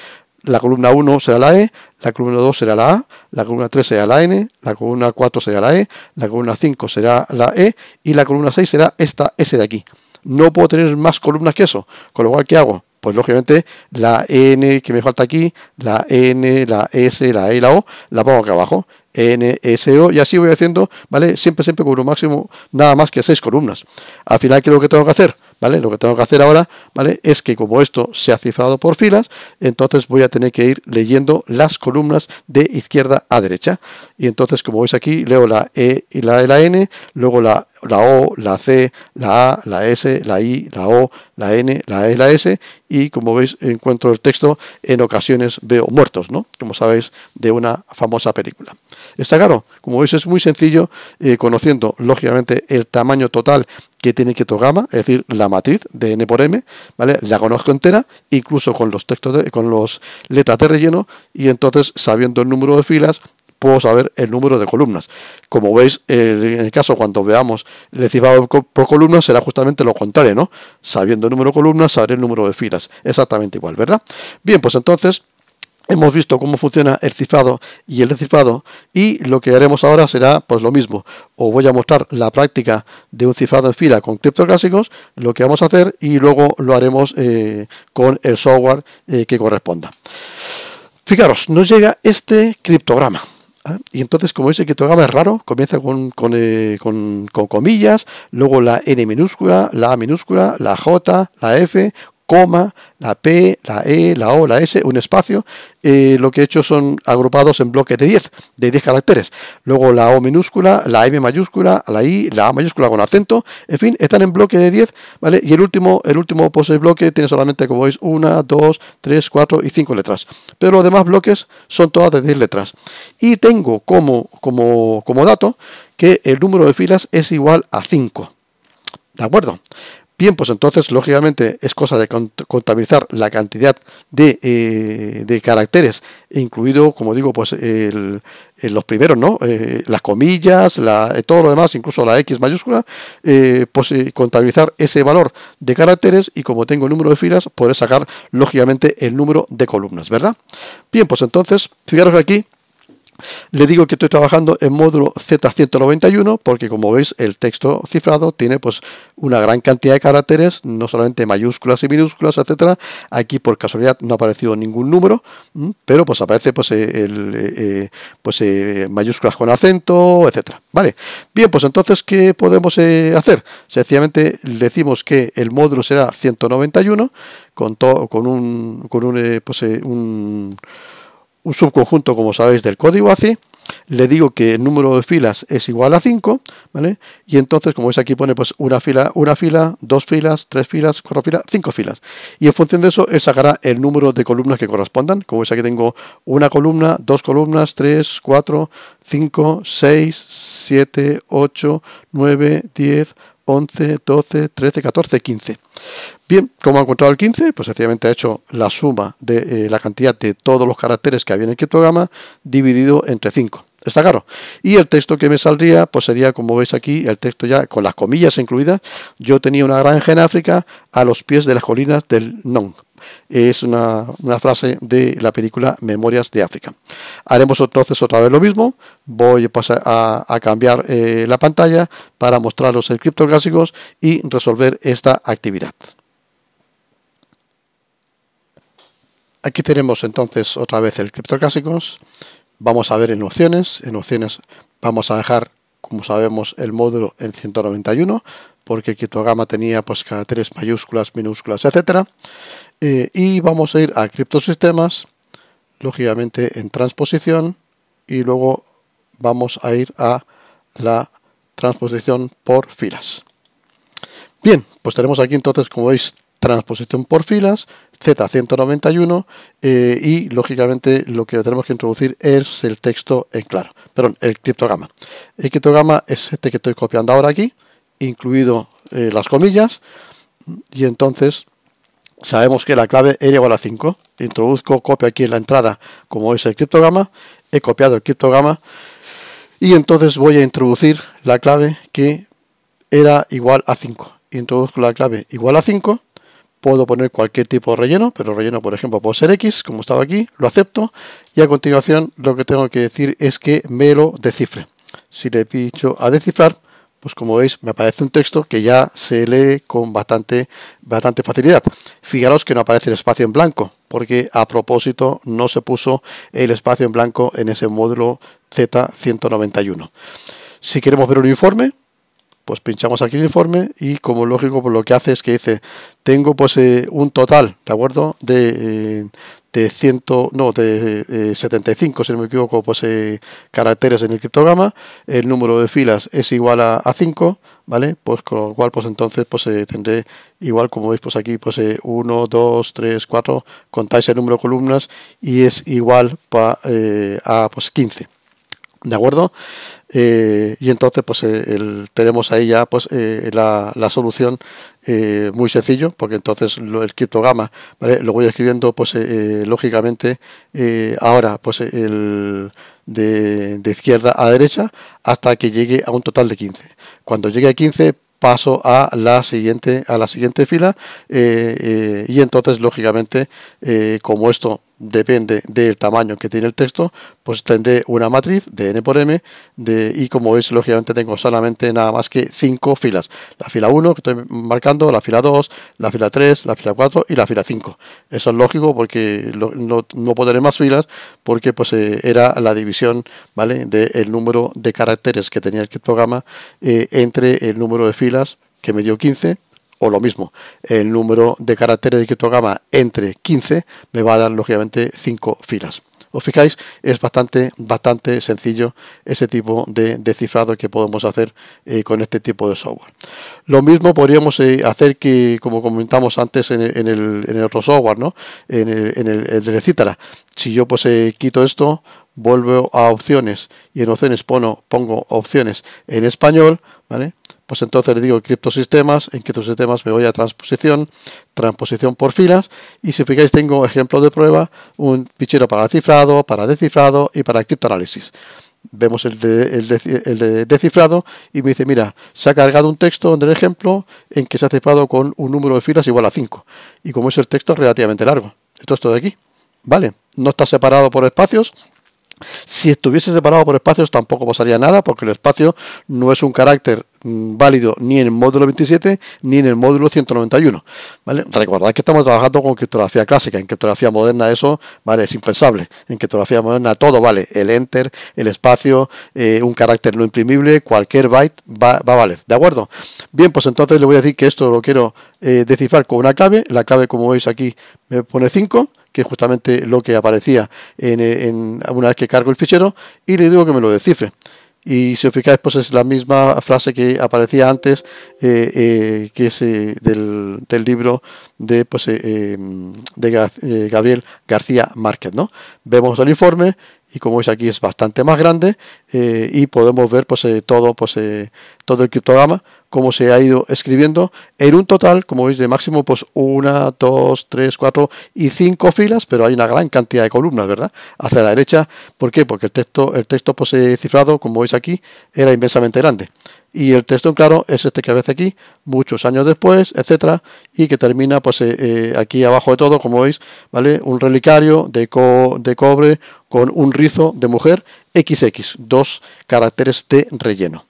la columna 1 será la E, la columna 2 será la A, la columna 3 será la N, la columna 4 será la E, la columna 5 será la E y la columna 6 será esta S de aquí. No puedo tener más columnas que eso, con lo cual ¿qué hago? Pues lógicamente la N que me falta aquí, la N, la S, la E y la O, la pongo acá abajo. N, S, O, y así voy haciendo, ¿vale? Siempre, siempre con un máximo nada más que seis columnas. Al final, ¿qué es lo que tengo que hacer? Lo que tengo que hacer ahora, ¿vale? Es que como esto se ha cifrado por filas, entonces voy a tener que ir leyendo las columnas de izquierda a derecha. Y entonces, como veis aquí, leo la E y la, e, la N, luego la, la O, la C, la A, la S, la I, la O, la N, la E, la S, y como veis, encuentro el texto, en ocasiones veo muertos, ¿no? Como sabéis, de una famosa película. Está claro, como veis, es muy sencillo, eh, conociendo, lógicamente, el tamaño total que tiene gama, es decir, la matriz de n por m, ¿vale? La conozco entera, incluso con los textos de, con los letras de relleno, y entonces, sabiendo el número de filas, puedo saber el número de columnas. Como veis, en el caso cuando veamos el por columnas será justamente lo contrario, ¿no? Sabiendo el número de columnas, sabré el número de filas. Exactamente igual, ¿verdad? Bien, pues entonces Hemos visto cómo funciona el cifrado y el descifrado y lo que haremos ahora será pues lo mismo. Os voy a mostrar la práctica de un cifrado en fila con clásicos, lo que vamos a hacer y luego lo haremos eh, con el software eh, que corresponda. Fijaros, nos llega este criptograma. ¿eh? Y entonces, como el criptograma es raro, comienza con, con comillas, luego la N minúscula, la A minúscula, la J, la F, coma, la P, la E, la O, la S, un espacio. Eh, lo que he hecho son agrupados en bloques de 10, de 10 caracteres. Luego la O minúscula, la M mayúscula, la I, la A mayúscula con acento. En fin, están en bloque de 10, ¿vale? Y el último, el último pose bloque tiene solamente, como veis, 1, 2, 3, 4 y 5 letras. Pero los demás bloques son todas de 10 letras. Y tengo como, como, como dato que el número de filas es igual a 5. ¿De acuerdo? Bien, pues entonces, lógicamente, es cosa de contabilizar la cantidad de, eh, de caracteres, incluido, como digo, pues eh, los primeros, ¿no? Eh, las comillas, todo lo demás, incluso la X mayúscula, pues contabilizar ese valor de caracteres y como tengo el número de filas, podré sacar, lógicamente, el número de columnas, ¿verdad? Bien, pues entonces, fijaros aquí le digo que estoy trabajando en módulo Z191 porque como veis el texto cifrado tiene pues una gran cantidad de caracteres, no solamente mayúsculas y minúsculas, etcétera. Aquí por casualidad no ha aparecido ningún número, pero pues aparece pues eh, el, eh, eh, pues mayúsculas con acento, etcétera. Vale. Bien, pues entonces qué podemos hacer? Sencillamente decimos que el módulo será 191 con con un con un, pues, un un subconjunto, como sabéis, del código ACI, le digo que el número de filas es igual a 5, ¿vale? Y entonces, como veis aquí pone pues una fila, una fila, dos filas, tres filas, cuatro filas, cinco filas. Y en función de eso, él sacará el número de columnas que correspondan. Como veis aquí tengo una columna, dos columnas, tres, cuatro, cinco, seis, siete, ocho, nueve, diez, once, doce, trece, catorce, quince. Bien, como ha encontrado el 15? Pues sencillamente ha hecho la suma de eh, la cantidad de todos los caracteres que había en el criptograma dividido entre 5. Está claro. Y el texto que me saldría, pues sería, como veis aquí, el texto ya con las comillas incluidas. Yo tenía una granja en África a los pies de las colinas del Non. Es una, frase de la película Memorias de África. Haremos entonces otra vez lo mismo. Voy a, a, cambiar eh, la pantalla para mostrar el criptográficos y resolver esta actividad. Aquí tenemos entonces otra vez el criptoclásicos. Vamos a ver en opciones. En opciones vamos a dejar, como sabemos, el módulo en 191 porque tu tenía pues caracteres mayúsculas, minúsculas, etc. Eh, y vamos a ir a criptosistemas, lógicamente en transposición y luego vamos a ir a la transposición por filas. Bien, pues tenemos aquí entonces, como veis, transposición por filas, Z191 eh, y lógicamente lo que tenemos que introducir es el texto en claro, perdón, el criptograma. El criptograma es este que estoy copiando ahora aquí, incluido eh, las comillas, y entonces sabemos que la clave era igual a 5. Introduzco, copio aquí en la entrada como es el criptograma, he copiado el criptograma y entonces voy a introducir la clave que era igual a 5. Introduzco la clave igual a 5 puedo poner cualquier tipo de relleno, pero relleno, por ejemplo, puede ser X, como estaba aquí, lo acepto, y a continuación lo que tengo que decir es que me lo descifre. Si le pincho a descifrar, pues como veis, me aparece un texto que ya se lee con bastante, bastante facilidad. Fijaros que no aparece el espacio en blanco, porque a propósito no se puso el espacio en blanco en ese módulo Z191. Si queremos ver un informe, pues pinchamos aquí el informe y como lógico, pues lo que hace es que dice, tengo pues eh, un total, ¿de acuerdo? De, 75, eh, eh, si no me equivoco, pues caracteres en el criptograma, el número de filas es igual a, 5, ¿vale? Pues con lo cual, pues entonces, pues, tendré igual, como veis, pues aquí, pues 1, 2, 3, 4, contáis el número de columnas y es igual a 15. Pues, ¿De acuerdo? Eh, y entonces pues eh, tenemos ahí ya pues eh, la, la, solución muy sencillo porque entonces lo, el criptograma ¿vale? lo voy escribiendo pues lógicamente ahora pues el de, izquierda a derecha hasta que llegue a un total de 15 cuando llegue a 15 paso a la siguiente a la siguiente fila y entonces lógicamente como esto depende del tamaño que tiene el texto, pues tendré una matriz de n por m de, y como veis, lógicamente tengo solamente nada más que cinco filas. La fila 1 que estoy marcando, la fila 2, la fila 3, la fila 4 y la fila 5. Eso es lógico porque no, no, podré más filas porque pues eh, era la división vale del número de caracteres que tenía el programa eh, entre el número de filas que me dio 15 o lo mismo, el número de caracteres de criptograma entre 15 me va a dar lógicamente 5 filas. ¿Os fijáis? Es bastante, bastante sencillo ese tipo de, descifrado que podemos hacer eh, con este tipo de software. Lo mismo podríamos eh, hacer que, como comentamos antes en, el, otro software, ¿no? En el, en el, Cítara. Si yo pues eh, quito esto, vuelvo a opciones y en opciones pongo, pongo opciones en español, ¿vale? pues entonces le digo criptosistemas, en criptosistemas me voy a transposición, transposición por filas, y si fijáis tengo ejemplos de prueba, un fichero para cifrado, para descifrado y para criptoanálisis. Vemos el de, descifrado y me dice, mira, se ha cargado un texto en el ejemplo en que se ha cifrado con un número de filas igual a 5. Y como es el texto relativamente largo, esto es todo de aquí, ¿vale? No está separado por espacios, si estuviese separado por espacios tampoco pasaría nada porque el espacio no es un carácter mm, válido ni en el módulo 27 ni en el módulo 191. ¿vale? Recordad que estamos trabajando con criptografía clásica, en criptografía moderna eso ¿vale? es impensable. En criptografía moderna todo vale, el enter, el espacio, eh, un carácter no imprimible, cualquier byte va, a valer. ¿De acuerdo? Bien, pues entonces le voy a decir que esto lo quiero eh, descifrar con una clave. La clave como veis aquí me pone 5 que es justamente lo que aparecía en, una vez que cargo el fichero, y le digo que me lo descifre. Y si os fijáis, pues es la misma frase que aparecía antes, eh, eh, que es eh, del, libro de, pues, em, de Gabriel García Márquez. ¿no? Vemos el informe y como veis aquí es bastante más grande y podemos ver pues, todo, pues, todo el criptograma como se ha ido escribiendo, en un total, como veis, de máximo, pues una, dos, tres, cuatro y cinco filas, pero hay una gran cantidad de columnas, ¿verdad? Hacia la derecha, ¿por qué? Porque el texto, el texto pues, eh, cifrado, como veis aquí, era inmensamente grande. Y el texto en claro es este que veis aquí, muchos años después, etcétera, y que termina pues eh, eh, aquí abajo de todo, como veis, ¿vale? Un relicario de, de cobre con un rizo de mujer XX, dos caracteres de relleno.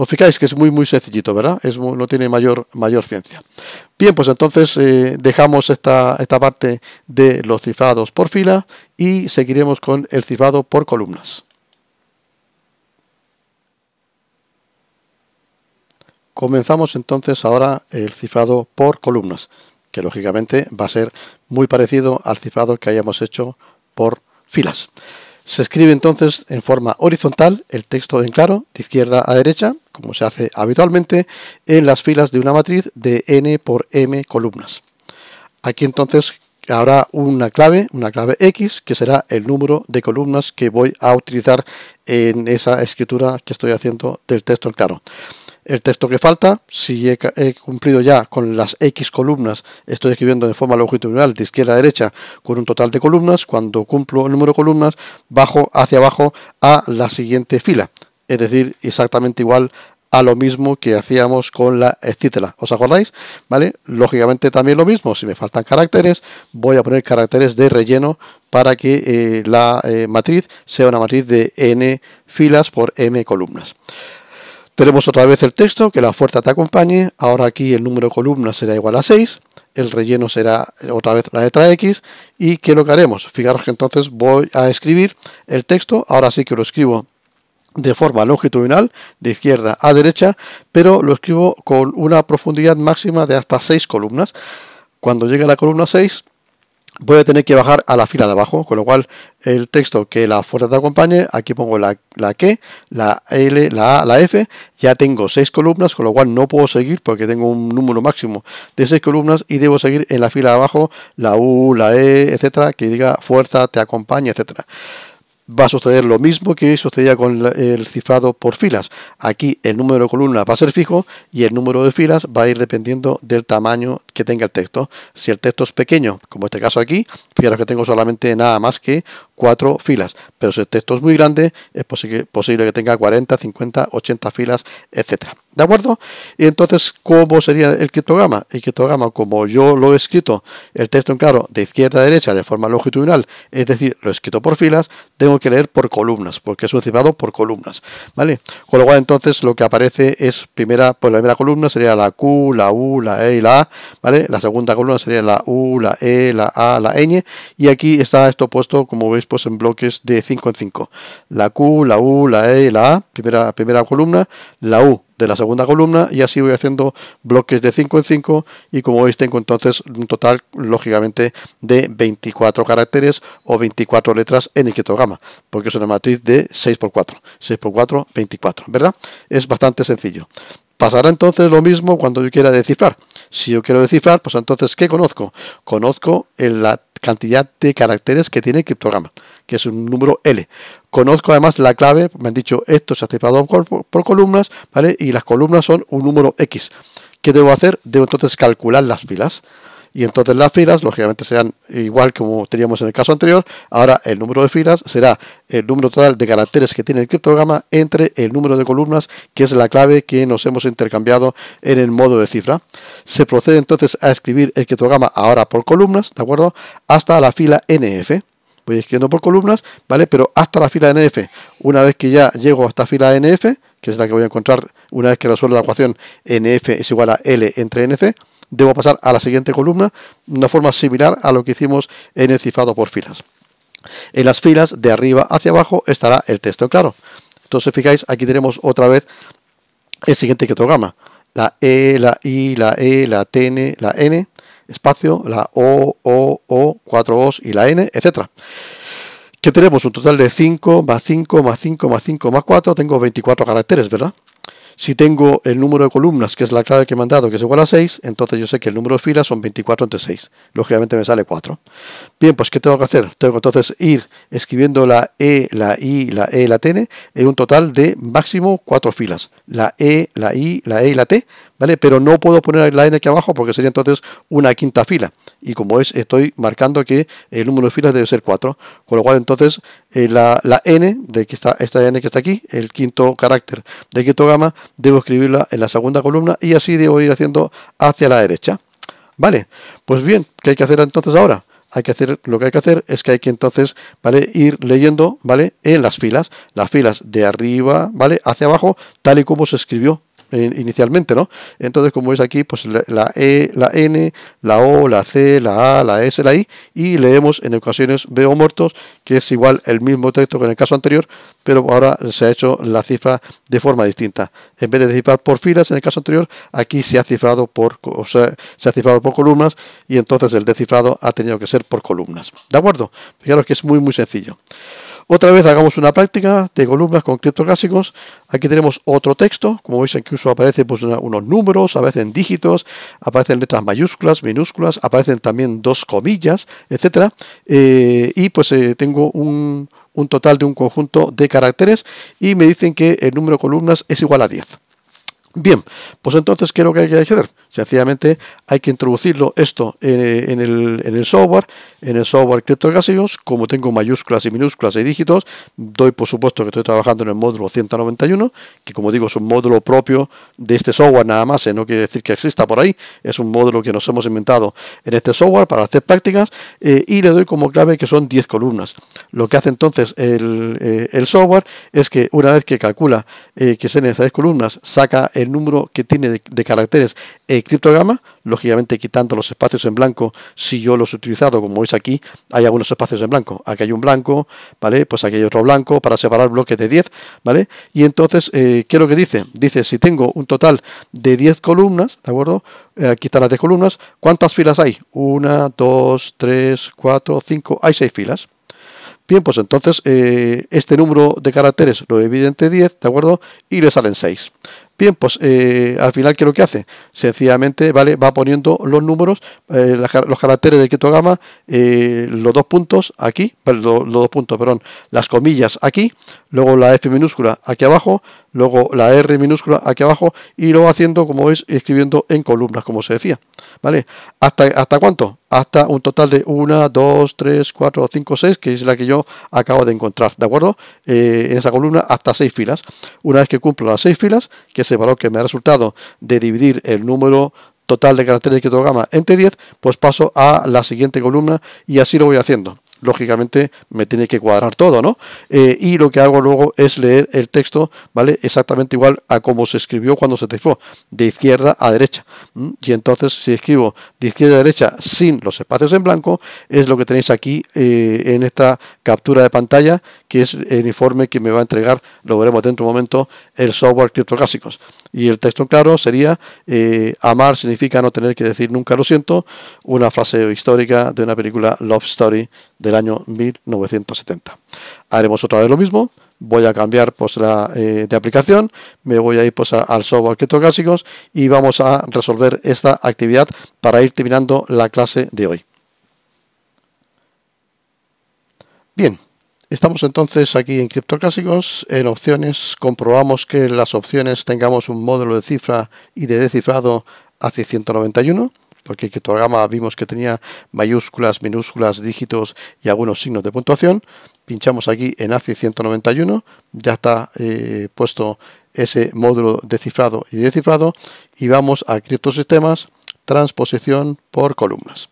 Os fijáis que es muy, muy sencillito, ¿verdad? no tiene mayor, mayor ciencia. Bien, pues entonces eh, dejamos esta parte de los cifrados por fila y seguiremos con el cifrado por columnas. Comenzamos entonces ahora el cifrado por columnas, que lógicamente va a ser muy parecido al cifrado que hayamos hecho por filas. Se escribe entonces en forma horizontal el texto en claro, de izquierda a derecha, como se hace habitualmente, en las filas de una matriz de n por m columnas. Aquí entonces habrá una clave, una clave X, que será el número de columnas que voy a utilizar en esa escritura que estoy haciendo del texto en claro el texto que falta, si he, cumplido ya con las X columnas, estoy escribiendo de forma longitudinal de izquierda a derecha con un total de columnas, cuando cumplo el número de columnas, bajo hacia abajo a la siguiente fila, es decir, exactamente igual a lo mismo que hacíamos con la etcétera. ¿Os acordáis? ¿Vale? Lógicamente también lo mismo. Si me faltan caracteres, voy a poner caracteres de relleno para que eh, la eh, matriz sea una matriz de n filas por m columnas. Tenemos otra vez el texto, que la fuerza te acompañe. Ahora aquí el número de columnas será igual a 6. El relleno será eh, otra vez la letra X. ¿Y qué es lo que haremos? Fijaros que entonces voy a escribir el texto. Ahora sí que lo escribo de forma longitudinal, de izquierda a derecha, pero lo escribo con una profundidad máxima de hasta 6 columnas. Cuando llegue a la columna 6, voy a tener que bajar a la fila de abajo, con lo cual el texto que la fuerza te acompañe, aquí pongo la, la que, la L, la A, la F, ya tengo seis columnas, con lo cual no puedo seguir porque tengo un número máximo de seis columnas y debo seguir en la fila de abajo la U, la E, etcétera, que diga fuerza te acompañe, etcétera va a suceder lo mismo que sucedía con el cifrado por filas. Aquí el número de columnas va a ser fijo y el número de filas va a ir dependiendo del tamaño que tenga el texto. Si el texto es pequeño, como este caso aquí, fijaros que tengo solamente nada más que cuatro filas. Pero si el texto es muy grande, es posible, que tenga 40, 50, 80 filas, etcétera. ¿De acuerdo? Y entonces, ¿cómo sería el criptograma? El criptograma, como yo lo he escrito, el texto en claro, de izquierda a derecha, de forma longitudinal, es decir, lo he escrito por filas, tengo que leer por columnas, porque es un cifrado por columnas, ¿vale? Con lo cual entonces lo que aparece es primera, pues la primera columna sería la Q, la U, la E y la A, ¿vale? La segunda columna sería la U, la E, la A, la ñ, y aquí está esto puesto, como veis, pues en bloques de 5 en 5. La Q, la U, la E y la A, primera, primera columna, la U, de la segunda columna y así voy haciendo bloques de 5 en 5 y como veis tengo entonces un total lógicamente de 24 caracteres o 24 letras en el criptograma porque es una matriz de 6 por 4 6 por 4 24 verdad es bastante sencillo Pasará entonces lo mismo cuando yo quiera descifrar. Si yo quiero descifrar, pues entonces, ¿qué conozco? Conozco la cantidad de caracteres que tiene el criptograma, que es un número L. Conozco además la clave, me han dicho esto se ha cifrado por, columnas, ¿vale? Y las columnas son un número X. ¿Qué debo hacer? Debo entonces calcular las filas. Y entonces las filas, lógicamente, serán igual como teníamos en el caso anterior. Ahora el número de filas será el número total de caracteres que tiene el criptograma entre el número de columnas, que es la clave que nos hemos intercambiado en el modo de cifra. Se procede entonces a escribir el criptograma ahora por columnas, ¿de acuerdo? Hasta la fila NF voy escribiendo por columnas, ¿vale? Pero hasta la fila NF. Una vez que ya llego hasta fila NF, que es la que voy a encontrar una vez que resuelva la ecuación NF es igual a L entre NC, debo pasar a la siguiente columna, de una forma similar a lo que hicimos en el cifrado por filas. En las filas, de arriba hacia abajo, estará el texto claro. Entonces, fijáis, aquí tenemos otra vez el siguiente criptograma. La E, la I, la E, la TN, la N, espacio, la O, O, O, 4 os y la n, etcétera. Que tenemos un total de 5 más 5 más 5 más 5 más 4, tengo 24 caracteres, ¿verdad? Si tengo el número de columnas, que es la clave que he mandado que es igual a 6, entonces yo sé que el número de filas son 24 entre 6. Lógicamente me sale 4. Bien, pues ¿qué tengo que hacer? Tengo entonces ir escribiendo la E, la I, la E, la T en un total de máximo 4 filas. La E, la I, la E y la T ¿vale? Pero no puedo poner la n aquí abajo porque sería entonces una quinta fila. Y como es, estoy marcando que el número de filas debe ser 4. Con lo cual entonces eh, la, n, de que está, esta n que está aquí, el quinto carácter de quinto gama, debo escribirla en la segunda columna y así debo ir haciendo hacia la derecha. ¿Vale? Pues bien, ¿qué hay que hacer entonces ahora? hay que hacer lo que hay que hacer es que hay que entonces vale ir leyendo vale en las filas las filas de arriba vale hacia abajo tal y como se escribió inicialmente, ¿no? Entonces, como veis aquí, pues la, E, la N, la O, la C, la A, la S, la I, y leemos en ocasiones veo muertos, que es igual el mismo texto que en el caso anterior, pero ahora se ha hecho la cifra de forma distinta. En vez de cifrar por filas en el caso anterior, aquí se ha cifrado por, se ha cifrado por columnas y entonces el descifrado ha tenido que ser por columnas. ¿De acuerdo? Fijaros que es muy, muy sencillo. Otra vez hagamos una práctica de columnas con clásicos. Aquí tenemos otro texto. Como veis, incluso aparecen pues, unos números, aparecen dígitos, aparecen letras mayúsculas, minúsculas, aparecen también dos comillas, etcétera. Eh, y pues eh, tengo un, un total de un conjunto de caracteres y me dicen que el número de columnas es igual a 10. Bien, pues entonces, ¿qué es lo que hay que hacer? Sencillamente hay que introducirlo esto eh, en, el, en el, software, en el software criptográficos, como tengo mayúsculas y minúsculas y dígitos, doy por supuesto que estoy trabajando en el módulo 191, que como digo es un módulo propio de este software nada más, eh, no quiere decir que exista por ahí, es un módulo que nos hemos inventado en este software para hacer prácticas, eh, y le doy como clave que son 10 columnas. Lo que hace entonces el, el software es que una vez que calcula que sean esas columnas, saca el número que tiene de, caracteres el eh, criptograma, lógicamente quitando los espacios en blanco, si yo los he utilizado, como veis aquí, hay algunos espacios en blanco, aquí hay un blanco, ¿vale? Pues aquí hay otro blanco para separar bloques de 10, ¿vale? Y entonces, eh, ¿qué es lo que dice? Dice, si tengo un total de 10 columnas, ¿de acuerdo? Eh, aquí están las 10 columnas, ¿cuántas filas hay? 1, 2, 3, 4, 5, hay 6 filas. Bien, pues entonces este número de caracteres lo evidente 10, ¿de acuerdo? Y le salen 6. Bien, pues eh, al final, ¿qué es lo que hace? Sencillamente, ¿vale? Va poniendo los números, eh, los caracteres de Keto eh, los dos puntos aquí, los dos puntos, perdón, las comillas aquí, luego la F minúscula aquí abajo, luego la R minúscula aquí abajo y lo haciendo, como veis, escribiendo en columnas, como se decía. ¿Vale? ¿Hasta, hasta cuánto? Hasta un total de 1, 2, 3, 4, 5, 6, que es la que yo acabo de encontrar, ¿de acuerdo? Eh, en esa columna hasta seis filas. Una vez que cumplo las seis filas, que es el valor que me ha resultado de dividir el número total de caracteres que tengo gama entre 10, pues paso a la siguiente columna y así lo voy haciendo lógicamente me tiene que cuadrar todo, ¿no? Eh, y lo que hago luego es leer el texto, ¿vale? Exactamente igual a como se escribió cuando se fue de izquierda a derecha. Y entonces si escribo de izquierda a derecha sin los espacios en blanco, es lo que tenéis aquí eh, en esta captura de pantalla, que es el informe que me va a entregar, lo veremos dentro de un momento, el software criptoclásicos. Y el texto claro sería, eh, amar significa no tener que decir nunca lo siento, una frase histórica de una película Love Story de año 1970. Haremos otra vez lo mismo, voy a cambiar pues, la, eh, de aplicación, me voy a ir pues, al software clásicos y vamos a resolver esta actividad para ir terminando la clase de hoy. Bien, estamos entonces aquí en criptoclásicos, en opciones, comprobamos que las opciones tengamos un módulo de cifra y de descifrado hacia 191 porque criptograma vimos que tenía mayúsculas, minúsculas, dígitos y algunos signos de puntuación. Pinchamos aquí en ACI 191, ya está eh, puesto ese módulo de y descifrado y vamos a criptosistemas, transposición por columnas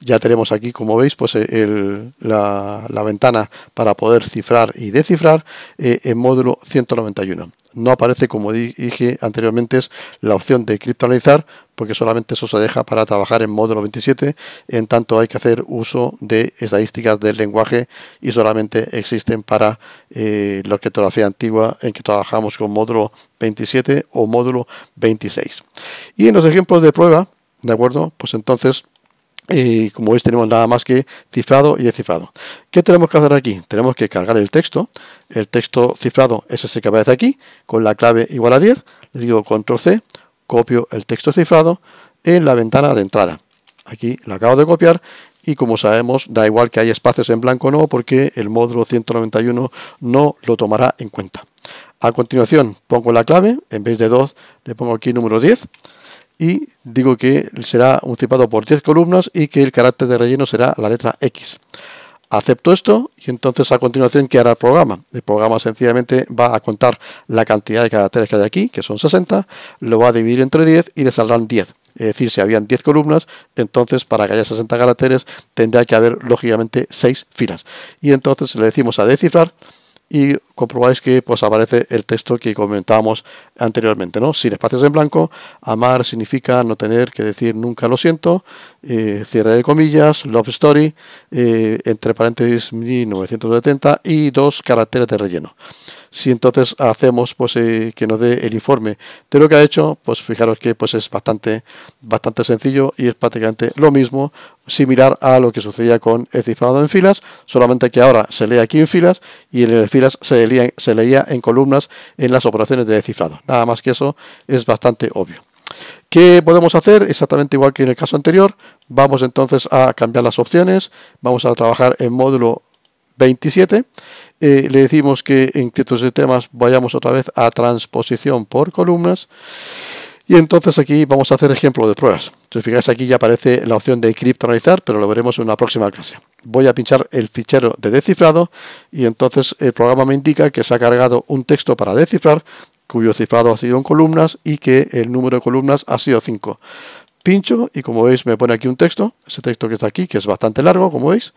ya tenemos aquí, como veis, pues eh, la, ventana para poder cifrar y descifrar eh, en módulo 191. No aparece, como dije anteriormente, la opción de criptoanalizar, porque solamente eso se deja para trabajar en módulo 27, en tanto hay que hacer uso de estadísticas del lenguaje y solamente existen para eh, la criptografía antigua en que trabajamos con módulo 27 o módulo 26. Y en los ejemplos de prueba, ¿de acuerdo? Pues entonces y como veis tenemos nada más que cifrado y descifrado. ¿Qué tenemos que hacer aquí? Tenemos que cargar el texto. El texto cifrado es ese que aparece aquí, con la clave igual a 10. Le digo control C, copio el texto cifrado en la ventana de entrada. Aquí lo acabo de copiar y como sabemos da igual que hay espacios en blanco o no porque el módulo 191 no lo tomará en cuenta. A continuación pongo la clave, en vez de 2 le pongo aquí número 10 y digo que será multiplicado por 10 columnas y que el carácter de relleno será la letra X. Acepto esto y entonces a continuación ¿qué hará el programa? El programa sencillamente va a contar la cantidad de caracteres que hay aquí, que son 60, lo va a dividir entre 10 y le saldrán 10. Es decir, si habían 10 columnas, entonces para que haya 60 caracteres tendrá que haber lógicamente 6 filas. Y entonces le decimos a descifrar y comprobáis que pues aparece el texto que comentábamos anteriormente, ¿no? Sin espacios en blanco, amar significa no tener que decir nunca lo siento, eh, cierre de comillas, love story, eh, entre paréntesis 1970 y dos caracteres de relleno si entonces hacemos pues eh, que nos dé el informe de lo que ha hecho, pues fijaros que pues es bastante, bastante sencillo y es prácticamente lo mismo, similar a lo que sucedía con el cifrado en filas, solamente que ahora se lee aquí en filas y en filas se leía, se leía en columnas en las operaciones de cifrado. Nada más que eso es bastante obvio. ¿Qué podemos hacer? Exactamente igual que en el caso anterior. Vamos entonces a cambiar las opciones. Vamos a trabajar en módulo 27, eh, le decimos que en temas vayamos otra vez a transposición por columnas. Y entonces aquí vamos a hacer ejemplo de pruebas. Si fijáis aquí ya aparece la opción de criptanalizar pero lo veremos en una próxima clase. Voy a pinchar el fichero de descifrado y entonces el programa me indica que se ha cargado un texto para descifrar cuyo cifrado ha sido en columnas y que el número de columnas ha sido 5 pincho y como veis me pone aquí un texto, ese texto que está aquí, que es bastante largo, como veis,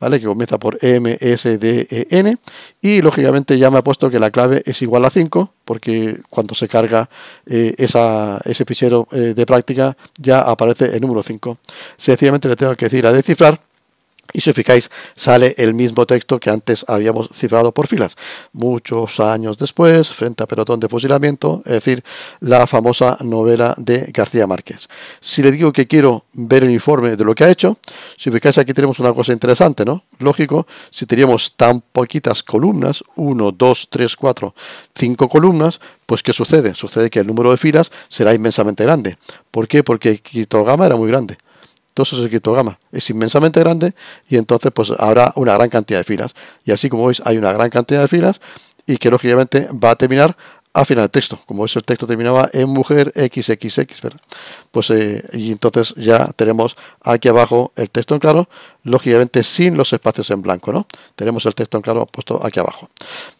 ¿vale? Que comienza por M, S, D, E, N y lógicamente ya me ha puesto que la clave es igual a 5 porque cuando se carga eh, ese fichero eh, de práctica ya aparece el número 5. Sencillamente le tengo que decir a descifrar y si os fijáis, sale el mismo texto que antes habíamos cifrado por filas. Muchos años después, frente a pelotón de fusilamiento, es decir, la famosa novela de García Márquez. Si le digo que quiero ver el informe de lo que ha hecho, si os fijáis aquí tenemos una cosa interesante, ¿no? Lógico, si teníamos tan poquitas columnas, 1, 2, 3, 4, 5 columnas, pues ¿qué sucede? Sucede que el número de filas será inmensamente grande. ¿Por qué? Porque el criptograma era muy grande todo eso es Es inmensamente grande y entonces pues habrá una gran cantidad de filas. Y así como veis, hay una gran cantidad de filas y que lógicamente va a terminar a final del texto. Como veis, el texto terminaba en mujer XXX, Pues eh, y entonces ya tenemos aquí abajo el texto en claro, lógicamente sin los espacios en blanco, ¿no? Tenemos el texto en claro puesto aquí abajo.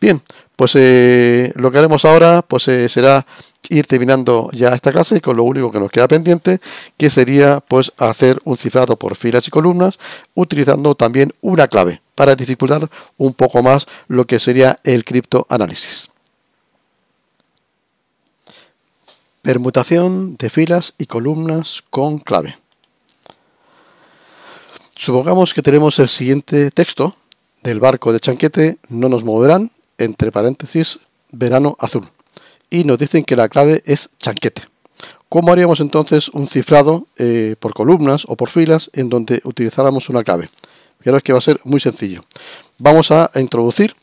Bien, pues eh, lo que haremos ahora pues eh, será ir terminando ya esta clase con lo único que nos queda pendiente, que sería pues hacer un cifrado por filas y columnas utilizando también una clave para dificultar un poco más lo que sería el criptoanálisis. Permutación de filas y columnas con clave. Supongamos que tenemos el siguiente texto del barco de chanquete, no nos moverán, entre paréntesis, verano azul y nos dicen que la clave es chanquete. ¿Cómo haríamos entonces un cifrado eh, por columnas o por filas en donde utilizáramos una clave? Fijaros que va a ser muy sencillo. Vamos a introducir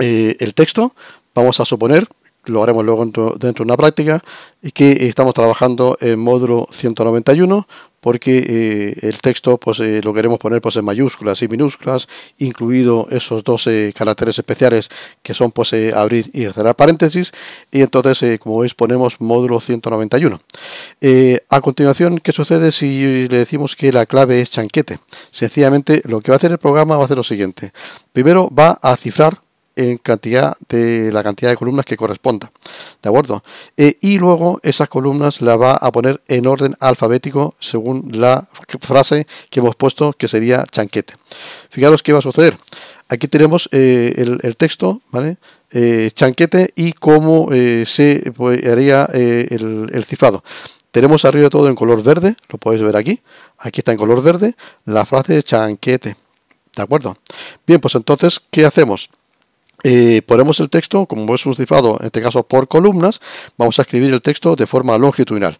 eh, el texto, vamos a suponer, lo haremos luego dentro, de una práctica, y que estamos trabajando en módulo 191 porque eh, el texto pues, eh, lo queremos poner pues, en mayúsculas y minúsculas, incluido esos 12 caracteres especiales que son pues, eh, abrir y cerrar paréntesis, y entonces, como veis, ponemos módulo 191. a continuación, ¿qué sucede si le decimos que la clave es chanquete? Sencillamente, lo que va a hacer el programa va a hacer lo siguiente. Primero va a cifrar en cantidad de la cantidad de columnas que corresponda. ¿De acuerdo? Eh, y luego esas columnas las va a poner en orden alfabético según la frase que hemos puesto que sería chanquete. Fijaros qué va a suceder. Aquí tenemos eh, el, texto, ¿vale? Eh, chanquete y cómo se pues, haría el, el cifrado. Tenemos arriba todo en color verde, lo podéis ver aquí. Aquí está en color verde la frase de chanquete. ¿De acuerdo? Bien, pues entonces, ¿qué hacemos? Eh, ponemos el texto, como es un cifrado, en este caso por columnas, vamos a escribir el texto de forma longitudinal.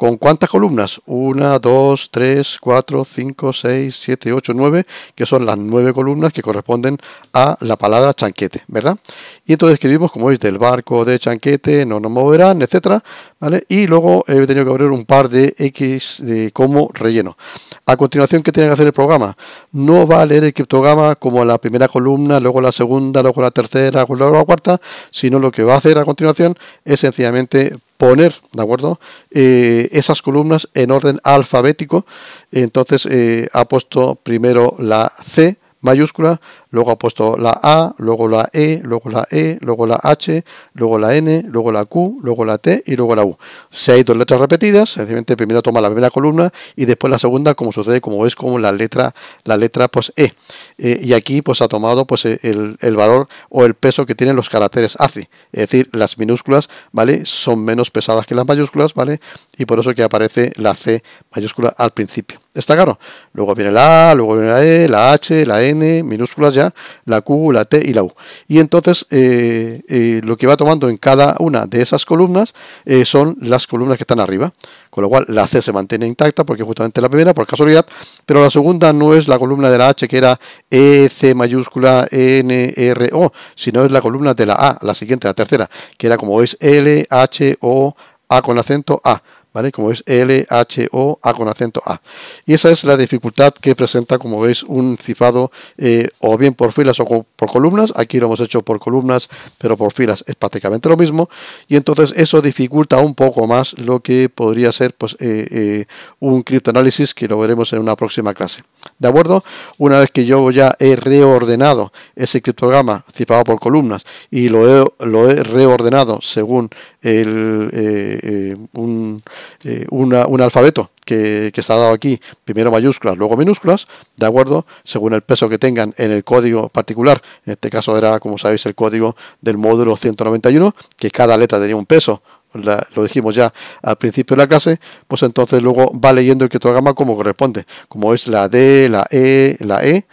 ¿Con cuántas columnas? 1, 2, 3, 4, 5, 6, 7, 8, 9, que son las nueve columnas que corresponden a la palabra chanquete, ¿verdad? Y entonces escribimos, como veis, del barco de chanquete, no nos moverán, etcétera, ¿vale? Y luego he tenido que abrir un par de X de como relleno. A continuación, ¿qué tiene que hacer el programa? No va a leer el criptograma como la primera columna, luego la segunda, luego la tercera, luego la cuarta, sino lo que va a hacer a continuación es sencillamente poner, ¿de acuerdo? Eh, esas columnas en orden alfabético. Entonces eh, ha puesto primero la C, mayúscula, luego ha puesto la A, luego la E, luego la E, luego la H, luego la N, luego la Q, luego la T y luego la U. Si hay dos letras repetidas, sencillamente primero toma la primera columna y después la segunda, como sucede, como ves como la letra, la letra pues E. Eh, y aquí pues ha tomado pues eh, el, valor o el peso que tienen los caracteres ACI, es decir, las minúsculas, ¿vale? Son menos pesadas que las mayúsculas, ¿vale? Y por eso que aparece la C mayúscula al principio. ¿Está claro? Luego viene la A, luego viene la E, la H, la E, N minúsculas ya, la Q, la T y la U. Y entonces eh, eh, lo que va tomando en cada una de esas columnas eh, son las columnas que están arriba. Con lo cual la C se mantiene intacta porque justamente la primera, por casualidad, pero la segunda no es la columna de la H que era E, C mayúscula, N, R, O, sino es la columna de la A, la siguiente, la tercera, que era como es L, H, O, A con acento, A. ¿vale? Como es L, H, O, A con acento A. Y esa es la dificultad que presenta, como veis, un cifrado eh, o bien por filas o por columnas. Aquí lo hemos hecho por columnas, pero por filas es prácticamente lo mismo. Y entonces eso dificulta un poco más lo que podría ser pues, eh, eh, un criptoanálisis que lo veremos en una próxima clase. ¿De acuerdo? Una vez que yo ya he reordenado ese criptograma cifrado por columnas y lo he, lo he reordenado según el, un eh, un alfabeto que, está dado aquí, primero mayúsculas, luego minúsculas, ¿de acuerdo? Según el peso que tengan en el código particular, en este caso era, como sabéis, el código del módulo 191, que cada letra tenía un peso, lo dijimos ya al principio de la clase, pues entonces luego va leyendo el criptograma como corresponde, como es la D, la E, la E,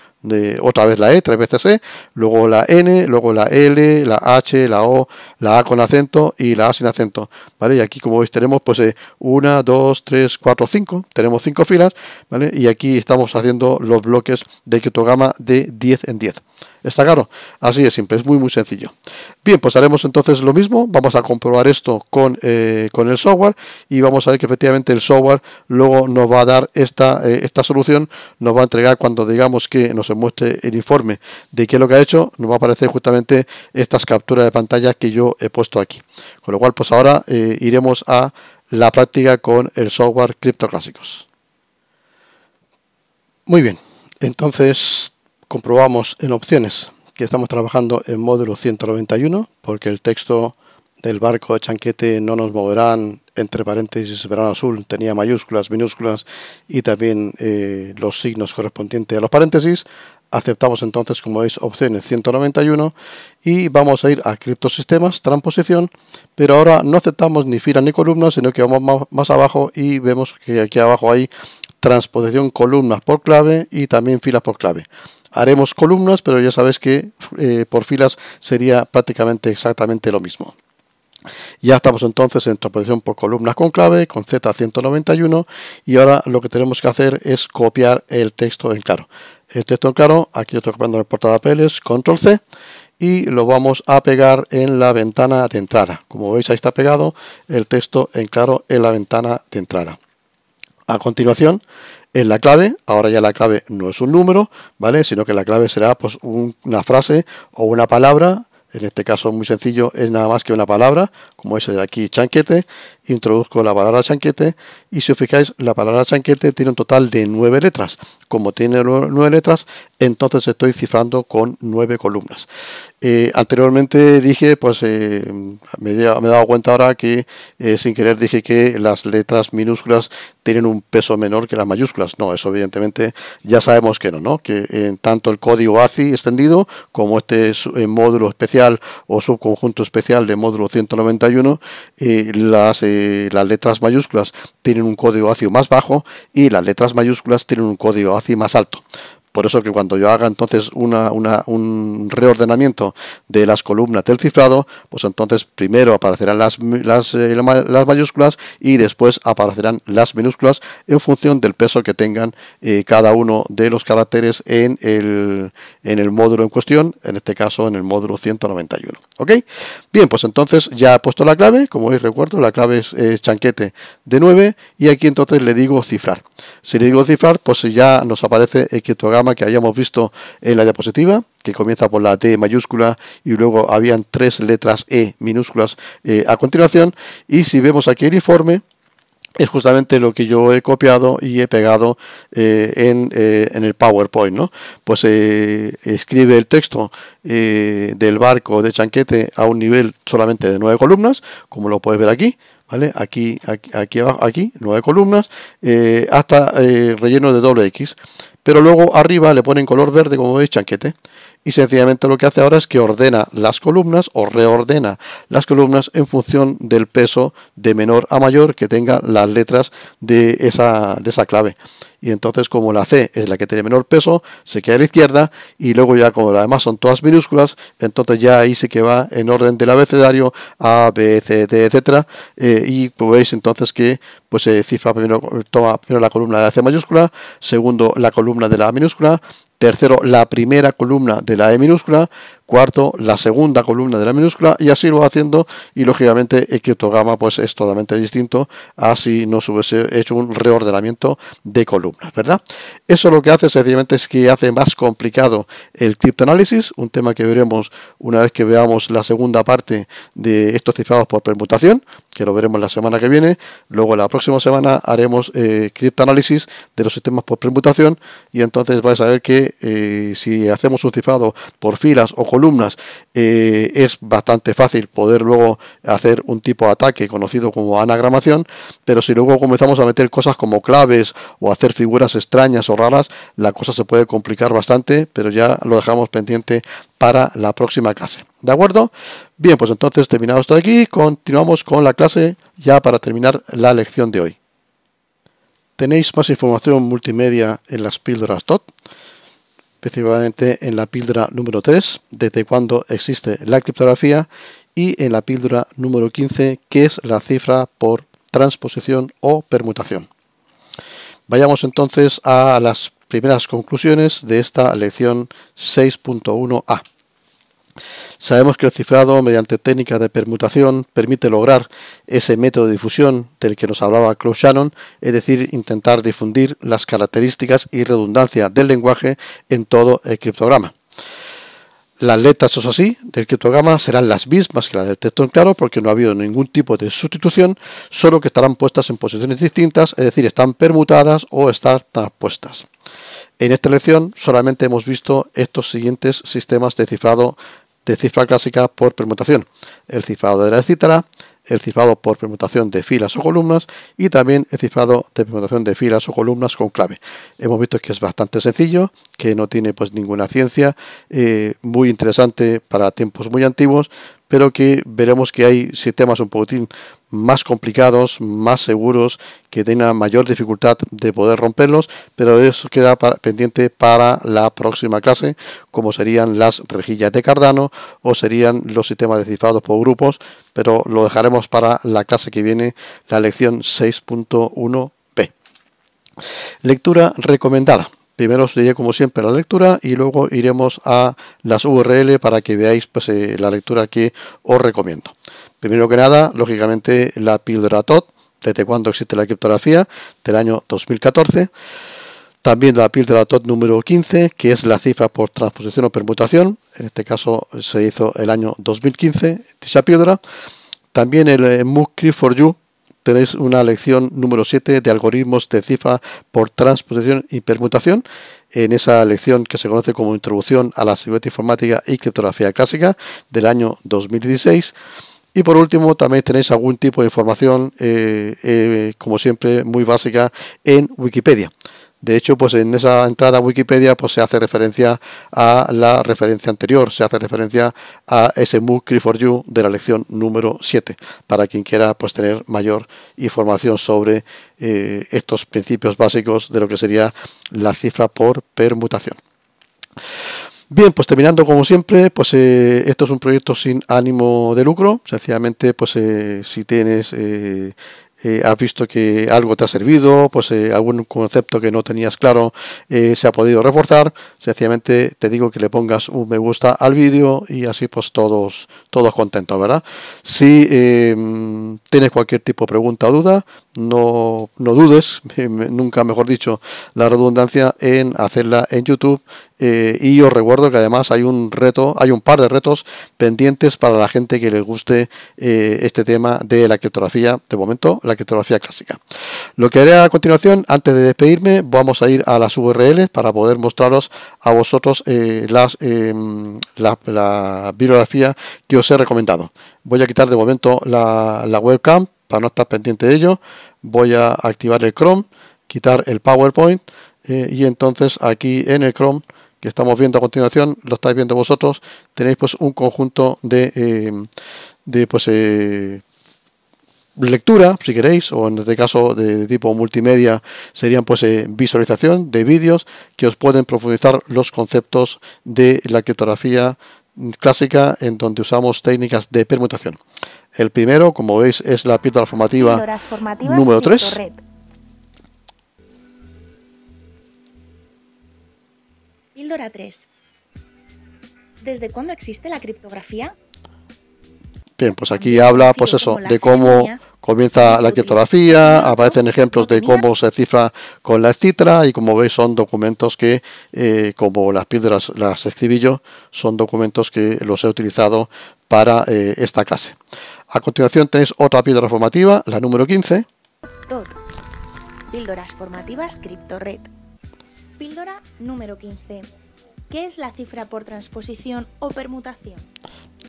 otra vez la E, tres veces E, luego la N, luego la L, la H, la O, la A con acento y la A sin acento, ¿vale? Y aquí como veis tenemos pues 1, 2, 3, 4, 5, tenemos cinco filas, ¿vale? Y aquí estamos haciendo los bloques de criptogama de 10 en 10. ¿Está claro? Así es simple, es muy muy sencillo. Bien, pues haremos entonces lo mismo, vamos a comprobar esto eh, con, el software y vamos a ver que efectivamente el software luego nos va a dar esta, eh, esta solución, nos va a entregar cuando digamos que nos muestre el informe de qué es lo que ha hecho, nos va a aparecer justamente estas capturas de pantalla que yo he puesto aquí. Con lo cual, pues ahora eh, iremos a la práctica con el software criptoclásicos. Muy bien, entonces comprobamos en opciones que estamos trabajando en módulo 191 porque el texto del barco de chanquete no nos moverán entre paréntesis verano azul tenía mayúsculas minúsculas y también eh, los signos correspondientes a los paréntesis aceptamos entonces como veis opciones 191 y vamos a ir a criptosistemas transposición pero ahora no aceptamos ni filas ni columnas sino que vamos más abajo y vemos que aquí abajo hay transposición columnas por clave y también filas por clave haremos columnas, pero ya sabéis que eh, por filas sería prácticamente exactamente lo mismo. Ya estamos entonces en transposición por columnas con clave, con Z191, y ahora lo que tenemos que hacer es copiar el texto en claro. El texto en claro, aquí lo estoy copiando en el portapapeles, control C, y lo vamos a pegar en la ventana de entrada. Como veis ahí está pegado el texto en claro en la ventana de entrada. A continuación, en la clave, ahora ya la clave no es un número, ¿vale? Sino que la clave será pues una frase o una palabra, en este caso muy sencillo, es nada más que una palabra, como es aquí chanquete, introduzco la palabra chanquete y si os fijáis la palabra chanquete tiene un total de nueve letras, como tiene nueve letras, entonces estoy cifrando con nueve columnas. Eh, anteriormente dije, pues eh, me, he, dado cuenta ahora que eh, sin querer dije que las letras minúsculas tienen un peso menor que las mayúsculas. No, eso evidentemente ya sabemos que no, ¿no? Que en tanto el código ACI extendido como este módulo especial o subconjunto especial de módulo 191, las, las letras mayúsculas tienen un código ACI más bajo y las letras mayúsculas tienen un código así más alto. Por eso que cuando yo haga entonces un reordenamiento de las columnas del cifrado, pues entonces primero aparecerán eh, las, mayúsculas y después aparecerán las minúsculas en función del peso que tengan eh, cada uno de los caracteres en el, módulo en cuestión, en este caso en el módulo 191. ¿Ok? Bien, pues entonces ya he puesto la clave, como os recuerdo, la clave es, chanquete de 9 y aquí entonces le digo cifrar. Si le digo cifrar, pues ya nos aparece el que habíamos visto en la diapositiva, que comienza por la T mayúscula y luego habían tres letras E minúsculas eh, a continuación. Y si vemos aquí el informe, es justamente lo que yo he copiado y he pegado eh, en, eh, en, el PowerPoint. ¿no? Pues escribe el texto del barco de Chanquete a un nivel solamente de nueve columnas, como lo puedes ver aquí. ¿Vale? Aquí, aquí, aquí abajo, aquí, nueve columnas, hasta relleno de doble X pero luego arriba le ponen color verde, como veis, chanquete y sencillamente lo que hace ahora es que ordena las columnas o reordena las columnas en función del peso de menor a mayor que tenga las letras de esa, de esa clave. Y entonces como la C es la que tiene menor peso, se queda a la izquierda y luego ya como las demás son todas minúsculas, entonces ya ahí sí que va en orden del abecedario A, B, C, D, etc. Eh, y pues veis entonces que pues se cifra primero, toma primero la columna de la C mayúscula, segundo la columna de la minúscula, Tercero, la primera columna de la E minúscula. Cuarto, la segunda columna de la minúscula. Y así lo va haciendo. Y lógicamente, el criptograma pues, es totalmente distinto a si no se hubiese hecho un reordenamiento de columnas, ¿verdad? Eso lo que hace sencillamente es que hace más complicado el criptoanálisis, un tema que veremos una vez que veamos la segunda parte de estos cifrados por permutación, que lo veremos la semana que viene. Luego la próxima semana haremos eh, criptoanálisis de los sistemas por permutación y entonces vais a ver que eh, si hacemos un cifrado por filas o columnas eh, es bastante fácil poder luego hacer un tipo de ataque conocido como anagramación, pero si luego comenzamos a meter cosas como claves o hacer figuras extrañas o raras, la cosa se puede complicar bastante, pero ya lo dejamos pendiente para la próxima clase. ¿De acuerdo? Bien, pues entonces terminamos esto de aquí. Continuamos con la clase ya para terminar la lección de hoy. Tenéis más información multimedia en las píldoras TOT, específicamente en la píldora número 3, desde cuándo existe la criptografía, y en la píldora número 15, que es la cifra por transposición o permutación. Vayamos entonces a las primeras conclusiones de esta lección 6.1a. Sabemos que el cifrado mediante técnicas de permutación permite lograr ese método de difusión del que nos hablaba Claude Shannon, es decir, intentar difundir las características y redundancia del lenguaje en todo el criptograma. Las letras, eso así del criptograma serán las mismas que las del texto en claro, porque no ha habido ningún tipo de sustitución, solo que estarán puestas en posiciones distintas, es decir, están permutadas o están puestas en esta lección solamente hemos visto estos siguientes sistemas de cifrado de cifra clásica por permutación. El cifrado de la cítara, el cifrado por permutación de filas o columnas y también el cifrado de permutación de filas o columnas con clave. Hemos visto que es bastante sencillo, que no tiene pues ninguna ciencia, eh, muy interesante para tiempos muy antiguos, pero que veremos que hay sistemas un poquitín más complicados, más seguros, que tengan mayor dificultad de poder romperlos, pero eso queda pendiente para la próxima clase, como serían las rejillas de Cardano o serían los sistemas descifrados cifrados por grupos, pero lo dejaremos para la clase que viene, la lección 6.1b. Lectura recomendada. Primero os diré como siempre la lectura y luego iremos a las URL para que veáis pues, eh, la lectura que os recomiendo. Primero que nada, lógicamente, la píldora TOT, desde cuándo existe la criptografía, del año 2014. También la píldora TOT número 15, que es la cifra por transposición o permutación. En este caso se hizo el año 2015, dicha píldora. También el MUCRI for You, tenéis una lección número 7 de algoritmos de cifra por transposición y permutación. En esa lección que se conoce como Introducción a la Seguridad Informática y Criptografía Clásica del año 2016. Y por último, también tenéis algún tipo de información, eh, eh, como siempre, muy básica en Wikipedia. De hecho, pues en esa entrada Wikipedia pues se hace referencia a la referencia anterior, se hace referencia a ese MOOC for You de la lección número 7, para quien quiera pues tener mayor información sobre eh, estos principios básicos de lo que sería la cifra por permutación. Bien, pues terminando como siempre, pues eh, esto es un proyecto sin ánimo de lucro, sencillamente pues eh, si tienes... Eh, has visto que algo te ha servido, pues algún concepto que no tenías claro se ha podido reforzar. Sencillamente te digo que le pongas un me gusta al vídeo y así pues todos, todos contentos, ¿verdad? Si tienes cualquier tipo de pregunta o duda, no, no dudes, nunca mejor dicho, la redundancia en hacerla en YouTube eh, y os recuerdo que además hay un reto, hay un par de retos pendientes para la gente que le guste eh, este tema de la criptografía, de momento, la criptografía clásica. Lo que haré a continuación, antes de despedirme, vamos a ir a las URLs para poder mostraros a vosotros eh, las, em, la, bibliografía que os he recomendado. Voy a quitar de momento la webcam para no estar pendiente de ello. Voy a activar el Chrome, quitar el PowerPoint y entonces aquí en el Chrome estamos viendo a continuación, lo estáis viendo vosotros, tenéis pues un conjunto de, eh, de pues, eh, lectura, si queréis, o en este caso de, tipo multimedia, serían pues eh, visualización de vídeos que os pueden profundizar los conceptos de la criptografía clásica en donde usamos técnicas de permutación. El primero, como veis, es la píldora formativa número 3. Píldora 3. ¿Desde cuándo existe la criptografía? Bien, pues aquí habla, pues eso, de cómo comienza la criptografía, aparecen ejemplos de cómo se cifra con la citra y como veis son documentos que, eh, como las piedras las escribí yo, son documentos que los he utilizado para eh, esta clase. A continuación tenéis otra piedra formativa, la número 15. píldoras formativas CryptoRed. Píldora número 15. ¿Qué es la cifra por transposición o permutación?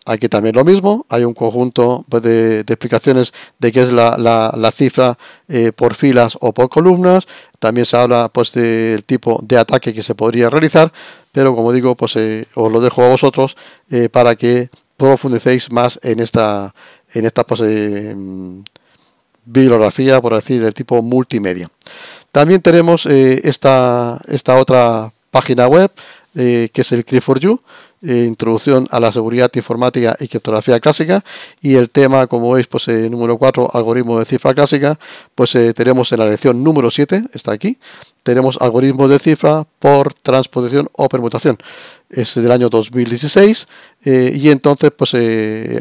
Aquí también lo mismo, hay un conjunto pues, de, explicaciones de qué es la, cifra eh, por filas o por columnas, también se habla pues del tipo de ataque que se podría realizar, pero como digo, pues eh, os lo dejo a vosotros eh, para que profundicéis más en esta, en esta pues, mm, bibliografía, por decir, del tipo multimedia. También tenemos eh, esta, esta otra página web eh, que es el cree 4 you eh, introducción a la seguridad informática y criptografía clásica y el tema como veis pues número 4 algoritmo de cifra clásica pues tenemos en la lección número 7 está aquí tenemos algoritmos de cifra por transposición o permutación es del año 2016 y entonces pues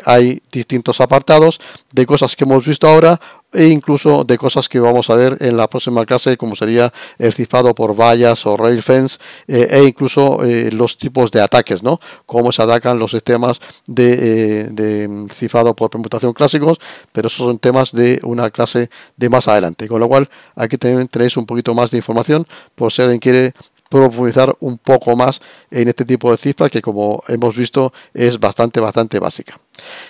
hay distintos apartados de cosas que hemos visto ahora e incluso de cosas que vamos a ver en la próxima clase, como sería el cifrado por vallas o rail fence, eh, e incluso eh, los tipos de ataques, ¿no? Cómo se atacan los sistemas eh, de, cifrado por permutación clásicos, pero esos son temas de una clase de más adelante. Con lo cual, aquí también tenéis un poquito más de información por si alguien quiere profundizar un poco más en este tipo de cifras que como hemos visto es bastante bastante básica.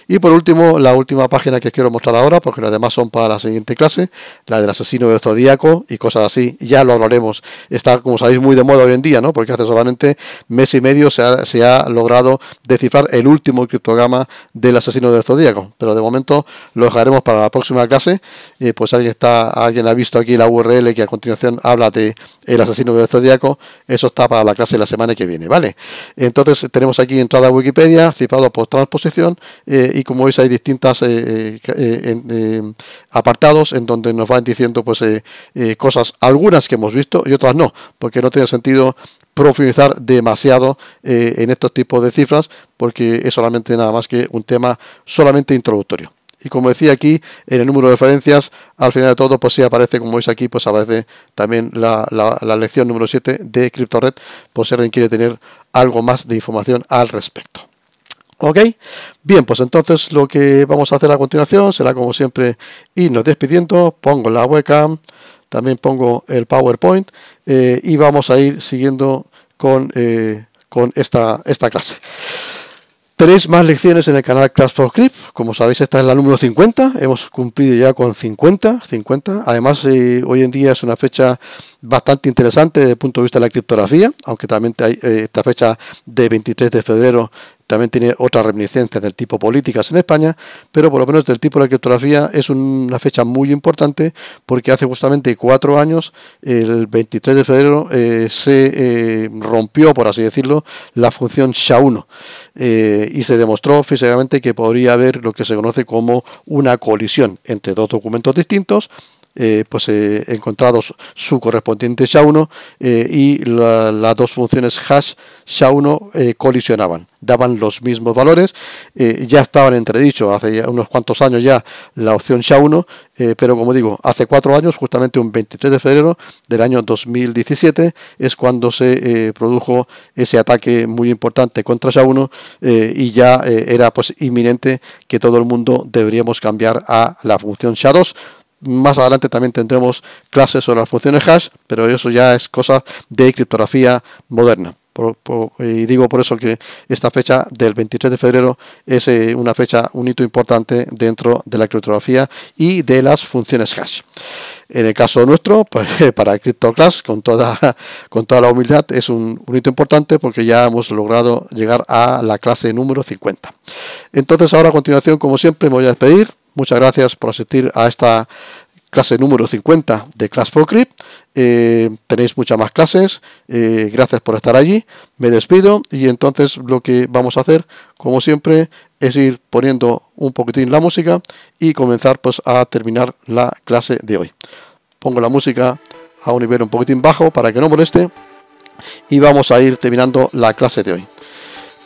Y por último, la última página que quiero mostrar ahora, porque las demás son para la siguiente clase, la del asesino del zodíaco y cosas así, ya lo hablaremos. Está, como sabéis, muy de moda hoy en día, ¿no? Porque hace solamente mes y medio se ha, logrado descifrar el último criptograma del asesino del zodíaco. Pero de momento lo dejaremos para la próxima clase. Eh, pues alguien está, alguien ha visto aquí la URL que a continuación habla de el asesino del zodíaco. Eso está para la clase de la semana que viene, ¿vale? Entonces tenemos aquí entrada a Wikipedia, cifrado por transposición eh, y como veis hay distintas eh, eh, apartados en donde nos van diciendo pues cosas, algunas que hemos visto y otras no, porque no tiene sentido profundizar demasiado en estos tipos de cifras porque es solamente nada más que un tema solamente introductorio y como decía aquí en el número de referencias al final de todo pues sí aparece como veis aquí pues aparece también la, lección número 7 de CryptoRed por pues, si alguien quiere tener algo más de información al respecto ¿Ok? Bien, pues entonces lo que vamos a hacer a continuación será como siempre irnos despidiendo, pongo la webcam, también pongo el PowerPoint eh, y vamos a ir siguiendo eh, con, esta, esta clase. Tenéis más lecciones en el canal Class for Script. Como sabéis, esta es la número 50. Hemos cumplido ya con 50. Además, eh, hoy en día es una fecha bastante interesante desde el punto de vista de la criptografía, aunque también hay esta fecha de 23 de febrero también tiene otras reminiscencias del tipo políticas en España, pero por lo menos del tipo de criptografía es una fecha muy importante porque hace justamente cuatro años, el 23 de febrero, eh, se eh, rompió, por así decirlo, la función SHA-1 eh, y se demostró físicamente que podría haber lo que se conoce como una colisión entre dos documentos distintos eh, pues eh, encontrados su correspondiente SHA-1 eh, y las dos funciones hash SHA-1 colisionaban, daban los mismos valores, ya estaban entredicho hace unos cuantos años ya la opción SHA-1, pero como digo, hace cuatro años, justamente un 23 de febrero del año 2017, es cuando se produjo ese ataque muy importante contra SHA-1 y ya era pues inminente que todo el mundo deberíamos cambiar a la función SHA-2 más adelante también tendremos clases sobre las funciones hash, pero eso ya es cosa de criptografía moderna. y digo por eso que esta fecha del 23 de febrero es eh, una fecha, un hito importante dentro de la criptografía y de las funciones hash. En el caso nuestro, pues, para CryptoClass, con toda, con toda la humildad, es un, un hito importante porque ya hemos logrado llegar a la clase número 50. Entonces ahora a continuación, como siempre, me voy a despedir Muchas gracias por asistir a esta clase número 50 de Class for Eh, tenéis muchas más clases. Eh, gracias por estar allí. Me despido y entonces lo que vamos a hacer, como siempre, es ir poniendo un poquitín la música y comenzar pues a terminar la clase de hoy. Pongo la música a un nivel un poquitín bajo para que no moleste y vamos a ir terminando la clase de hoy.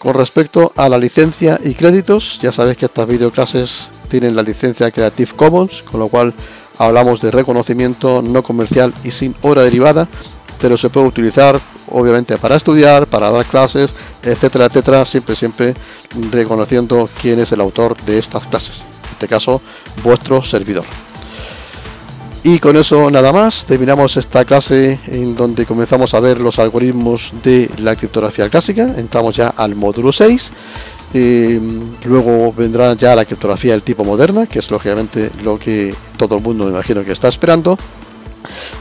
Con respecto a la licencia y créditos, ya sabéis que estas videoclases tienen la licencia Creative Commons, con lo cual hablamos de reconocimiento no comercial y sin obra derivada, pero se puede utilizar obviamente para estudiar, para dar clases, etcétera, etcétera, siempre, siempre reconociendo quién es el autor de estas clases, en este caso vuestro servidor. Y con eso nada más, terminamos esta clase en donde comenzamos a ver los algoritmos de la criptografía clásica, entramos ya al módulo 6, em, luego vendrá ya la criptografía del tipo moderna, que es lógicamente lo que todo el mundo me imagino que está esperando,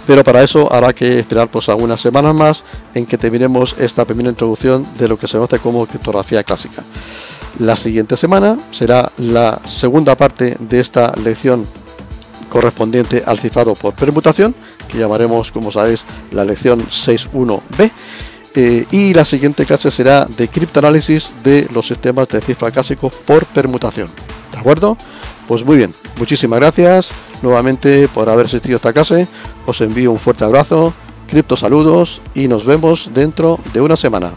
pero para eso habrá que esperar pues algunas semanas más en que terminemos esta primera introducción de lo que se conoce como criptografía clásica. La siguiente semana será la segunda parte de esta lección correspondiente al cifrado por permutación, que llamaremos, como sabéis, la lección 61b. Eh, y la siguiente clase será de criptoanálisis de los sistemas de cifra clásicos por permutación. ¿De acuerdo? Pues muy bien, muchísimas gracias nuevamente por haber asistido a esta clase. Os envío un fuerte abrazo, cripto saludos y nos vemos dentro de una semana.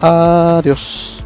Adiós.